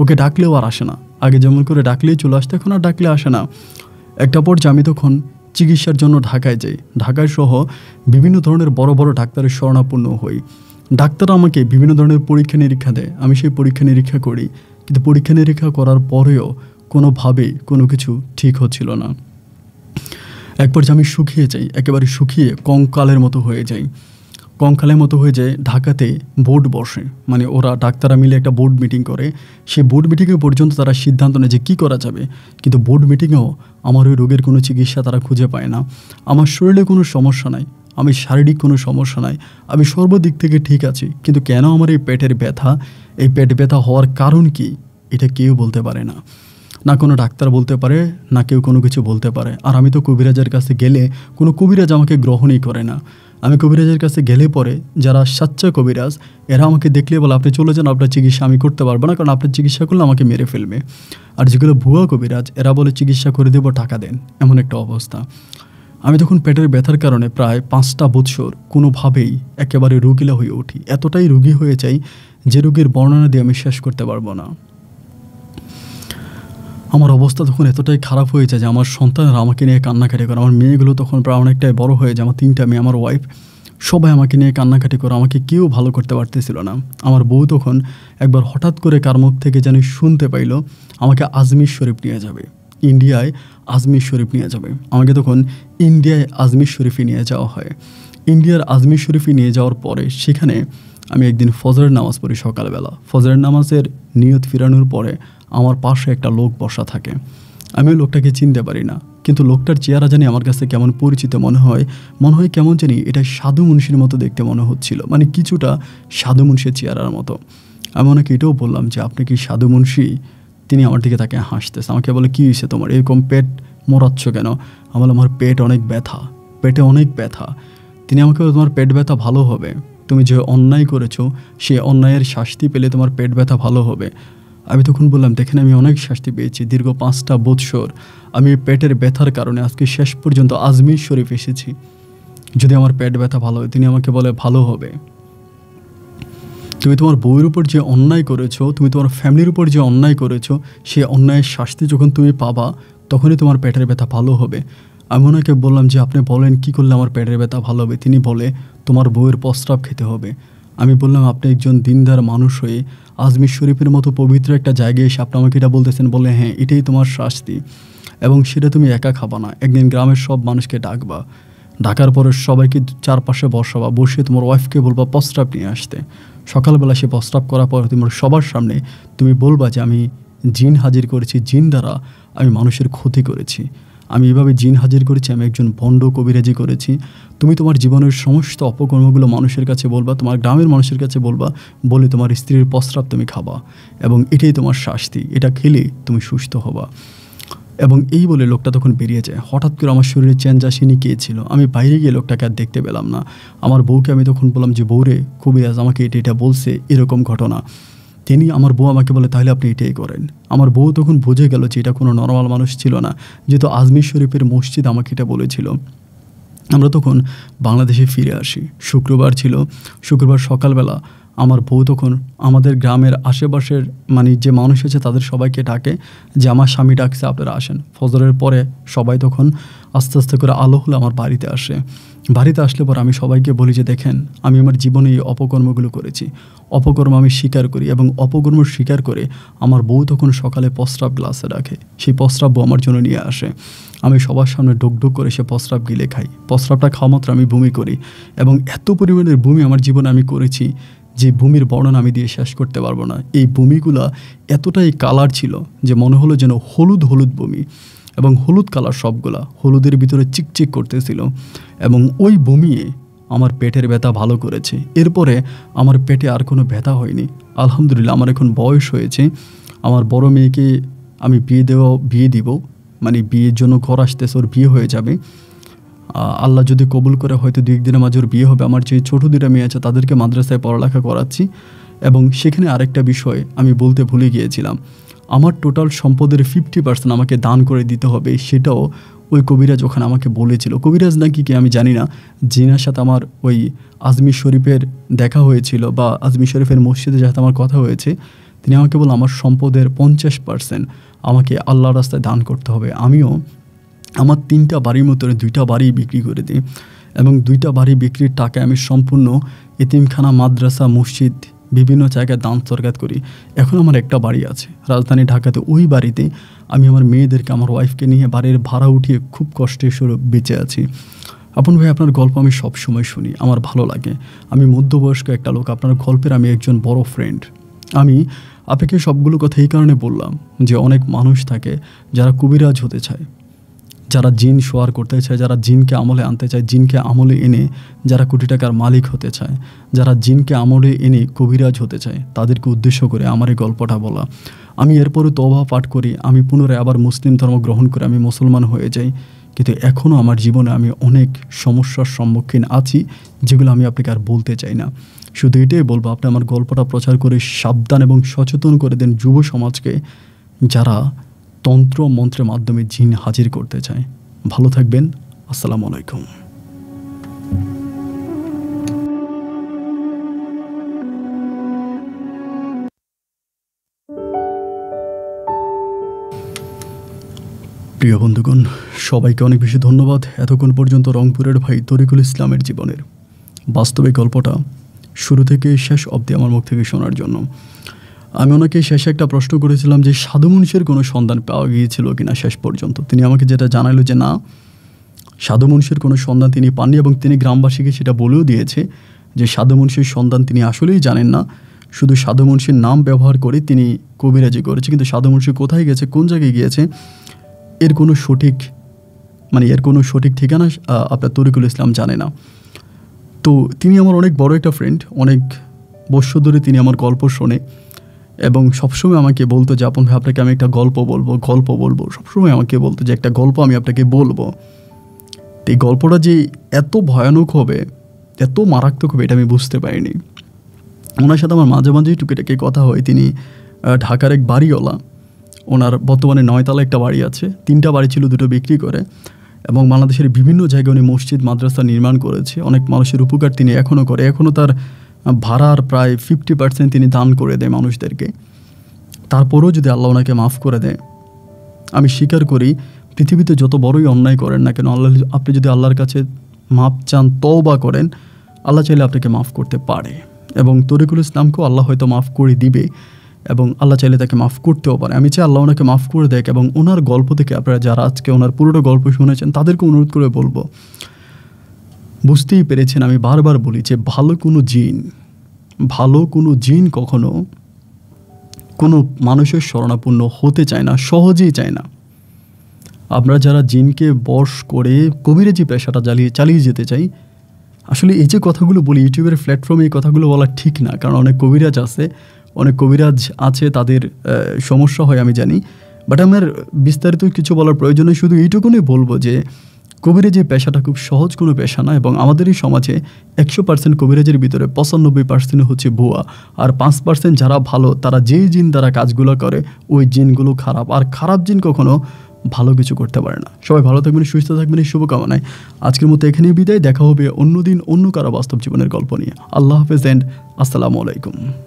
ওকে ডাকলেও আর আসে না আগে যেমন করে ডাকলেই চলে আসতে এখন আর ডাকলে আসে না একটা পর্যায়ে আমি তখন চিকিৎসার জন্য ঢাকায় যাই ঢাকায় সহ বিভিন্ন ধরনের বড় বড় ডাক্তারের শরণাপন্ন হই ডাক্তার আমাকে বিভিন্ন ধরনের পরীক্ষা নিরীক্ষা দেয় আমি সেই পরীক্ষা নিরীক্ষা করি কিন্তু পরীক্ষা নিরীক্ষা করার পরেও কোনোভাবেই কোনো কিছু ঠিক হচ্ছিল না একবার যে আমি শুকিয়ে যাই একেবারে শুকিয়ে কঙ্কালের মতো হয়ে যাই কঙ্কালের মতো হয়ে যায় ঢাকাতে বোর্ড বসে মানে ওরা ডাক্তাররা মিলে একটা বোর্ড মিটিং করে সেই বোর্ড মিটিংয়ে পর্যন্ত তারা সিদ্ধান্ত নেয় যে কী করা যাবে কিন্তু বোর্ড মিটিংয়েও আমার ওই রোগের কোনো চিকিৎসা তারা খুঁজে পায় না আমার শরীরে কোনো সমস্যা নাই আমি শারীরিক কোনো সমস্যা নাই আমি সর্বদিক থেকে ঠিক আছি কিন্তু কেন আমার এই পেটের ব্যথা এই পেট ব্যথা হওয়ার কারণ কি এটা কেউ বলতে পারে না না কোনো ডাক্তার বলতে পারে না কেউ কোনো কিছু বলতে পারে আর আমি তো কবিরাজের কাছে গেলে কোনো কবিরাজ আমাকে গ্রহণই করে না আমি কবিরাজের কাছে গেলে পরে যারা সাচ্চা কবিরাজ এরা আমাকে দেখলে বলে আপনি চলে যান আপনার চিকিৎসা আমি করতে পারবো না কারণ আপনার চিকিৎসা করলে আমাকে মেরে ফেলবে আর যেগুলো ভুয়া কবিরাজ এরা বলে চিকিৎসা করে দেবো টাকা দেন এমন একটা অবস্থা আমি তখন পেটের ব্যথার কারণে প্রায় পাঁচটা বৎসর কোনোভাবেই একেবারে রুগিলা হয়ে উঠি এতটাই রুগী হয়ে যাই যে রোগীর বর্ণনা দিয়ে আমি শেষ করতে পারবো না আমার অবস্থা তখন এতটাই খারাপ হয়েছে যে আমার সন্তানরা আমাকে নিয়ে কান্নাকাটি করে আমার মেয়েগুলো তখন প্রায় অনেকটাই বড় হয়ে যায় আমার তিনটা মেয়ে আমার ওয়াইফ সবাই আমাকে নিয়ে কান্নাকাটি করে আমাকে কেউ ভালো করতে পারতেছিল না আমার বউ তখন একবার হঠাৎ করে কার মুখ থেকে যেন শুনতে পাইল আমাকে আজমির শরীফ নিয়ে যাবে ইন্ডিয়ায় আজমির শরীফ নিয়ে যাবে আমাকে তখন ইন্ডিয়ায় আজমির শরীফে নিয়ে যাওয়া হয় ইন্ডিয়ার আজমির শরীফে নিয়ে যাওয়ার পরে সেখানে আমি একদিন ফজরের নামাজ পড়ি সকালবেলা ফজরের নামাজের নিয়ত ফিরানোর পরে আমার পাশে একটা লোক বসা থাকে আমি ওই লোকটাকে চিনতে পারি না কিন্তু লোকটার চেহারা জানি আমার কাছে কেমন পরিচিত মনে হয় মনে হয় কেমন জানি এটা সাধু মনুষীর মতো দেখতে মনে হচ্ছিল মানে কিছুটা সাধু মুন্সির চেহারার মতো আমি ওনাকে এটাও বললাম যে আপনি কি সাধু মুন্সি তিনি আমার দিকে তাকে হাসতেছে আমাকে বলে কী হয়েছে তোমার এরকম পেট মরাচ্ছ কেন আমার আমার পেট অনেক ব্যথা পেটে অনেক ব্যথা তিনি আমাকে তোমার পেট ব্যথা ভালো হবে তুমি যে অন্যায় করেছো সে অন্যায়ের শাস্তি পেলে তোমার পেট ব্যথা ভালো হবে আমি তখন বললাম দেখেন আমি অনেক শাস্তি পেয়েছি দীর্ঘ পাঁচটা বৎসর আমি পেটের ব্যথার কারণে আজকে শেষ পর্যন্ত আজমির শরীফ এসেছি যদি আমার পেট ব্যথা ভালো হয় তিনি আমাকে বলে ভালো হবে তুমি তোমার বউয়ের উপর যে অন্যায় করেছো তুমি তোমার ফ্যামিলির উপর যে অন্যায় করেছো সে অন্যায়ের শাস্তি যখন তুমি পাবা তখনই তোমার পেটের ব্যথা ভালো হবে আমি ওনাকে বললাম যে আপনি বলেন কি করলে আমার পেটের ব্যথা ভালো হবে তিনি বলে তোমার বউয়ের প্রস্রাব খেতে হবে আমি বললাম আপনি একজন দিনদার মানুষ হয়ে আজমির শরীফের মতো পবিত্র একটা জায়গায় এসে আপনি আমাকে এটা বলতেছেন বলে হ্যাঁ এটাই তোমার শাস্তি এবং সেটা তুমি একা খাবা না একদিন গ্রামের সব মানুষকে ডাকবা ডাকার পরে সবাইকে চারপাশে বসাবা বসে তোমার ওয়াইফকে বলবা প্রস্রাব নিয়ে আসতে সকালবেলা সে প্রস্রাব করার পরে তোমার সবার সামনে তুমি বলবা যে আমি জিন হাজির করেছি জিন দ্বারা আমি মানুষের ক্ষতি করেছি আমি এভাবে জিন হাজির করেছি আমি একজন ভণ্ড কবিরাজি করেছি তুমি তোমার জীবনের সমস্ত অপকর্মগুলো মানুষের কাছে বলবা তোমার গ্রামের মানুষের কাছে বলবা বলে তোমার স্ত্রীর প্রস্রাব তুমি খাবা এবং এটাই তোমার শাস্তি এটা খেলে তুমি সুস্থ হবা এবং এই বলে লোকটা তখন বেরিয়ে যায় হঠাৎ করে আমার শরীরে চেঞ্জ আসেনি কে ছিল আমি বাইরে গিয়ে লোকটাকে আর দেখতে পেলাম না আমার বউকে আমি তখন বললাম যে বউরে আজ আমাকে এটা এটা বলছে এরকম ঘটনা তিনি আমার বউ আমাকে বলে তাহলে আপনি এটাই করেন আমার বউ তখন বুঝে গেল যে এটা কোনো নর্মাল মানুষ ছিল না যেহেতু আজমির শরীফের মসজিদ আমাকে এটা বলেছিল আমরা তখন বাংলাদেশে ফিরে আসি শুক্রবার ছিল শুক্রবার সকালবেলা আমার বউ তখন আমাদের গ্রামের আশেপাশের মানে যে মানুষ আছে তাদের সবাইকে ডাকে যে আমার স্বামী ডাকছে আপনারা আসেন ফজরের পরে সবাই তখন আস্তে আস্তে করে আলো হলে আমার বাড়িতে আসে বাড়িতে আসলে পর আমি সবাইকে বলি যে দেখেন আমি আমার জীবনে এই অপকর্মগুলো করেছি অপকর্ম আমি স্বীকার করি এবং অপকর্ম স্বীকার করে আমার বউ তখন সকালে প্রস্রাব গ্লাসে রাখে সেই প্রস্রাব বউ আমার জন্য নিয়ে আসে আমি সবার সামনে ডুকডুক করে সে প্রস্রাব গিলে খাই প্রস্রাবটা খাওয়া মাত্র আমি ভূমি করি এবং এত পরিমাণের ভূমি আমার জীবনে আমি করেছি যে ভূমির বর্ণন আমি দিয়ে শেষ করতে পারবো না এই ভূমিগুলা এতটাই কালার ছিল যে মনে হলো যেন হলুদ হলুদ ভূমি এবং হলুদ কালার সবগুলা হলুদের ভিতরে চিকচিক করতেছিল এবং ওই বমিয়ে আমার পেটের ব্যথা ভালো করেছে এরপরে আমার পেটে আর কোনো ব্যথা হয়নি আলহামদুলিল্লাহ আমার এখন বয়স হয়েছে আমার বড় মেয়েকে আমি বিয়ে দেওয়া বিয়ে দিব মানে বিয়ের জন্য ঘর আসতেছে ওর বিয়ে হয়ে যাবে আল্লাহ যদি কবুল করে হয়তো দু একদিনের মাঝে ওর বিয়ে হবে আমার যে ছোটো দুটা মেয়ে আছে তাদেরকে মাদ্রাসায় পড়ালেখা করাচ্ছি এবং সেখানে আরেকটা বিষয় আমি বলতে ভুলে গিয়েছিলাম আমার টোটাল সম্পদের ফিফটি পার্সেন্ট আমাকে দান করে দিতে হবে সেটাও ওই কবিরাজ ওখানে আমাকে বলেছিল কবিরাজ নাকি কি আমি জানি না জিনার সাথে আমার ওই আজমি শরীফের দেখা হয়েছিল বা আজমি শরীফের মসজিদে যাতে আমার কথা হয়েছে তিনি আমাকে বল আমার সম্পদের পঞ্চাশ পার্সেন্ট আমাকে আল্লাহ রাস্তায় দান করতে হবে আমিও আমার তিনটা বাড়ির মতো দুইটা বাড়ি বিক্রি করে দিই এবং দুইটা বাড়ি বিক্রির টাকায় আমি সম্পূর্ণ এতিমখানা মাদ্রাসা মসজিদ বিভিন্ন জায়গায় দান সরকাত করি এখন আমার একটা বাড়ি আছে রাজধানী ঢাকাতে ওই বাড়িতে আমি আমার মেয়েদেরকে আমার ওয়াইফকে নিয়ে বাড়ির ভাড়া উঠিয়ে খুব কষ্টে সরে বেঁচে আছি আপন ভাই আপনার গল্প আমি সব সময় শুনি আমার ভালো লাগে আমি মধ্যবয়স্ক একটা লোক আপনার গল্পের আমি একজন বড় ফ্রেন্ড আমি আপনাকে সবগুলো কথা এই কারণে বললাম যে অনেক মানুষ থাকে যারা কবিরাজ হতে চায় যারা জিন শোয়ার করতে চায় যারা জিনকে আমলে আনতে চায় জিনকে আমলে এনে যারা কোটি টাকার মালিক হতে চায় যারা জিনকে আমলে এনে কবিরাজ হতে চায় তাদেরকে উদ্দেশ্য করে আমার এই গল্পটা বলা আমি এরপরে তবা পাঠ করি আমি পুনরায় আবার মুসলিম ধর্ম গ্রহণ করে আমি মুসলমান হয়ে যাই কিন্তু এখনও আমার জীবনে আমি অনেক সমস্যার সম্মুখীন আছি যেগুলো আমি আপনাকে আর বলতে চাই না শুধু এটাই বলবো আপনি আমার গল্পটা প্রচার করে সাবধান এবং সচেতন করে দেন যুব সমাজকে যারা তন্ত্র মন্ত্রের মাধ্যমে জিন হাজির করতে চায় ভালো থাকবেন আসসালামু আলাইকুম প্রিয় বন্ধুগণ সবাইকে অনেক বেশি ধন্যবাদ এতক্ষণ পর্যন্ত রংপুরের ভাই তরিকুল ইসলামের জীবনের বাস্তবে গল্পটা শুরু থেকে শেষ অবধি আমার মুখ থেকে শোনার জন্য আমি ওনাকে শেষে একটা প্রশ্ন করেছিলাম যে সাধু মনীষের কোনো সন্ধান পাওয়া গিয়েছিল কিনা শেষ পর্যন্ত তিনি আমাকে যেটা জানালো যে না সাধু মনীষের কোনো সন্ধান তিনি পাননি এবং তিনি গ্রামবাসীকে সেটা বলেও দিয়েছে যে সাধু মনীষের সন্ধান তিনি আসলেই জানেন না শুধু সাধু মনীষের নাম ব্যবহার করে তিনি কবিরাজি করেছে কিন্তু সাধু মনীষী কোথায় গেছে কোন জায়গায় গিয়েছে এর কোনো সঠিক মানে এর কোনো সঠিক ঠিকানা আপনার তরিকুল ইসলাম জানে না তো তিনি আমার অনেক বড় একটা ফ্রেন্ড অনেক বৎসর ধরে তিনি আমার গল্প শোনে এবং সবসময় আমাকে বলতো যে আপন ভাই আপনাকে আমি একটা গল্প বলবো গল্প বলবো সবসময় আমাকে বলতো যে একটা গল্প আমি আপনাকে বলবো তো এই গল্পটা যে এত ভয়ানক হবে এত মারাত্মক হবে এটা আমি বুঝতে পারিনি ওনার সাথে আমার মাঝে মাঝেই টুকিটাকি কথা হয় তিনি ঢাকার এক বাড়িওয়ালা ওনার বর্তমানে নয়তলা একটা বাড়ি আছে তিনটা বাড়ি ছিল দুটো বিক্রি করে এবং বাংলাদেশের বিভিন্ন জায়গায় উনি মসজিদ মাদ্রাসা নির্মাণ করেছে অনেক মানুষের উপকার তিনি এখনও করে এখনও তার ভাড়ার প্রায় ফিফটি পার্সেন্ট তিনি দান করে দেয় মানুষদেরকে তারপরেও যদি আল্লাহ ওনাকে মাফ করে দেয় আমি স্বীকার করি পৃথিবীতে যত বড়ই অন্যায় করেন না কেন আল্লাহ আপনি যদি আল্লাহর কাছে মাপ চান তও বা করেন আল্লাহ চাইলে আপনাকে মাফ করতে পারে এবং তরিকুল ইসলামকেও আল্লাহ হয়তো মাফ করে দিবে এবং আল্লাহ চাইলে তাকে মাফ করতেও পারে আমি চাই আল্লাহ ওনাকে মাফ করে দেখ এবং ওনার গল্প থেকে আপনারা যারা আজকে ওনার পুরোটা গল্প শুনেছেন তাদেরকে অনুরোধ করে বলবো বুঝতেই পেরেছেন আমি বারবার বলি যে ভালো কোনো জিন ভালো কোনো জিন কখনো কোনো মানুষের শরণাপন্ন হতে চায় না সহজেই চায় না আমরা যারা জিনকে বশ করে কবিরাজি পেশাটা চালিয়ে চালিয়ে যেতে চাই আসলে এই যে কথাগুলো বলি ইউটিউবের প্ল্যাটফর্মে এই কথাগুলো বলা ঠিক না কারণ অনেক কবিরাজ আছে অনেক কবিরাজ আছে তাদের সমস্যা হয় আমি জানি বাট আমার বিস্তারিত কিছু বলার প্রয়োজনে শুধু এইটুকুনি বলবো যে কবিরাজের পেশাটা খুব সহজ কোনো পেশা না এবং আমাদের এই সমাজে একশো পার্সেন্ট কবিরাজের ভিতরে পঁচানব্বই পার্সেন্ট হচ্ছে ভুয়া আর পাঁচ পার্সেন্ট যারা ভালো তারা যেই জিন দ্বারা কাজগুলো করে ওই জিনগুলো খারাপ আর খারাপ জিন কখনো ভালো কিছু করতে পারে না সবাই ভালো থাকবেন সুস্থ থাকবেন এই শুভকামনায় আজকের মতো এখানেই বিদায় দেখা হবে অন্যদিন অন্য কারো বাস্তব জীবনের গল্প নিয়ে আল্লাহ হাফেজ অ্যান্ড আসসালামু আলাইকুম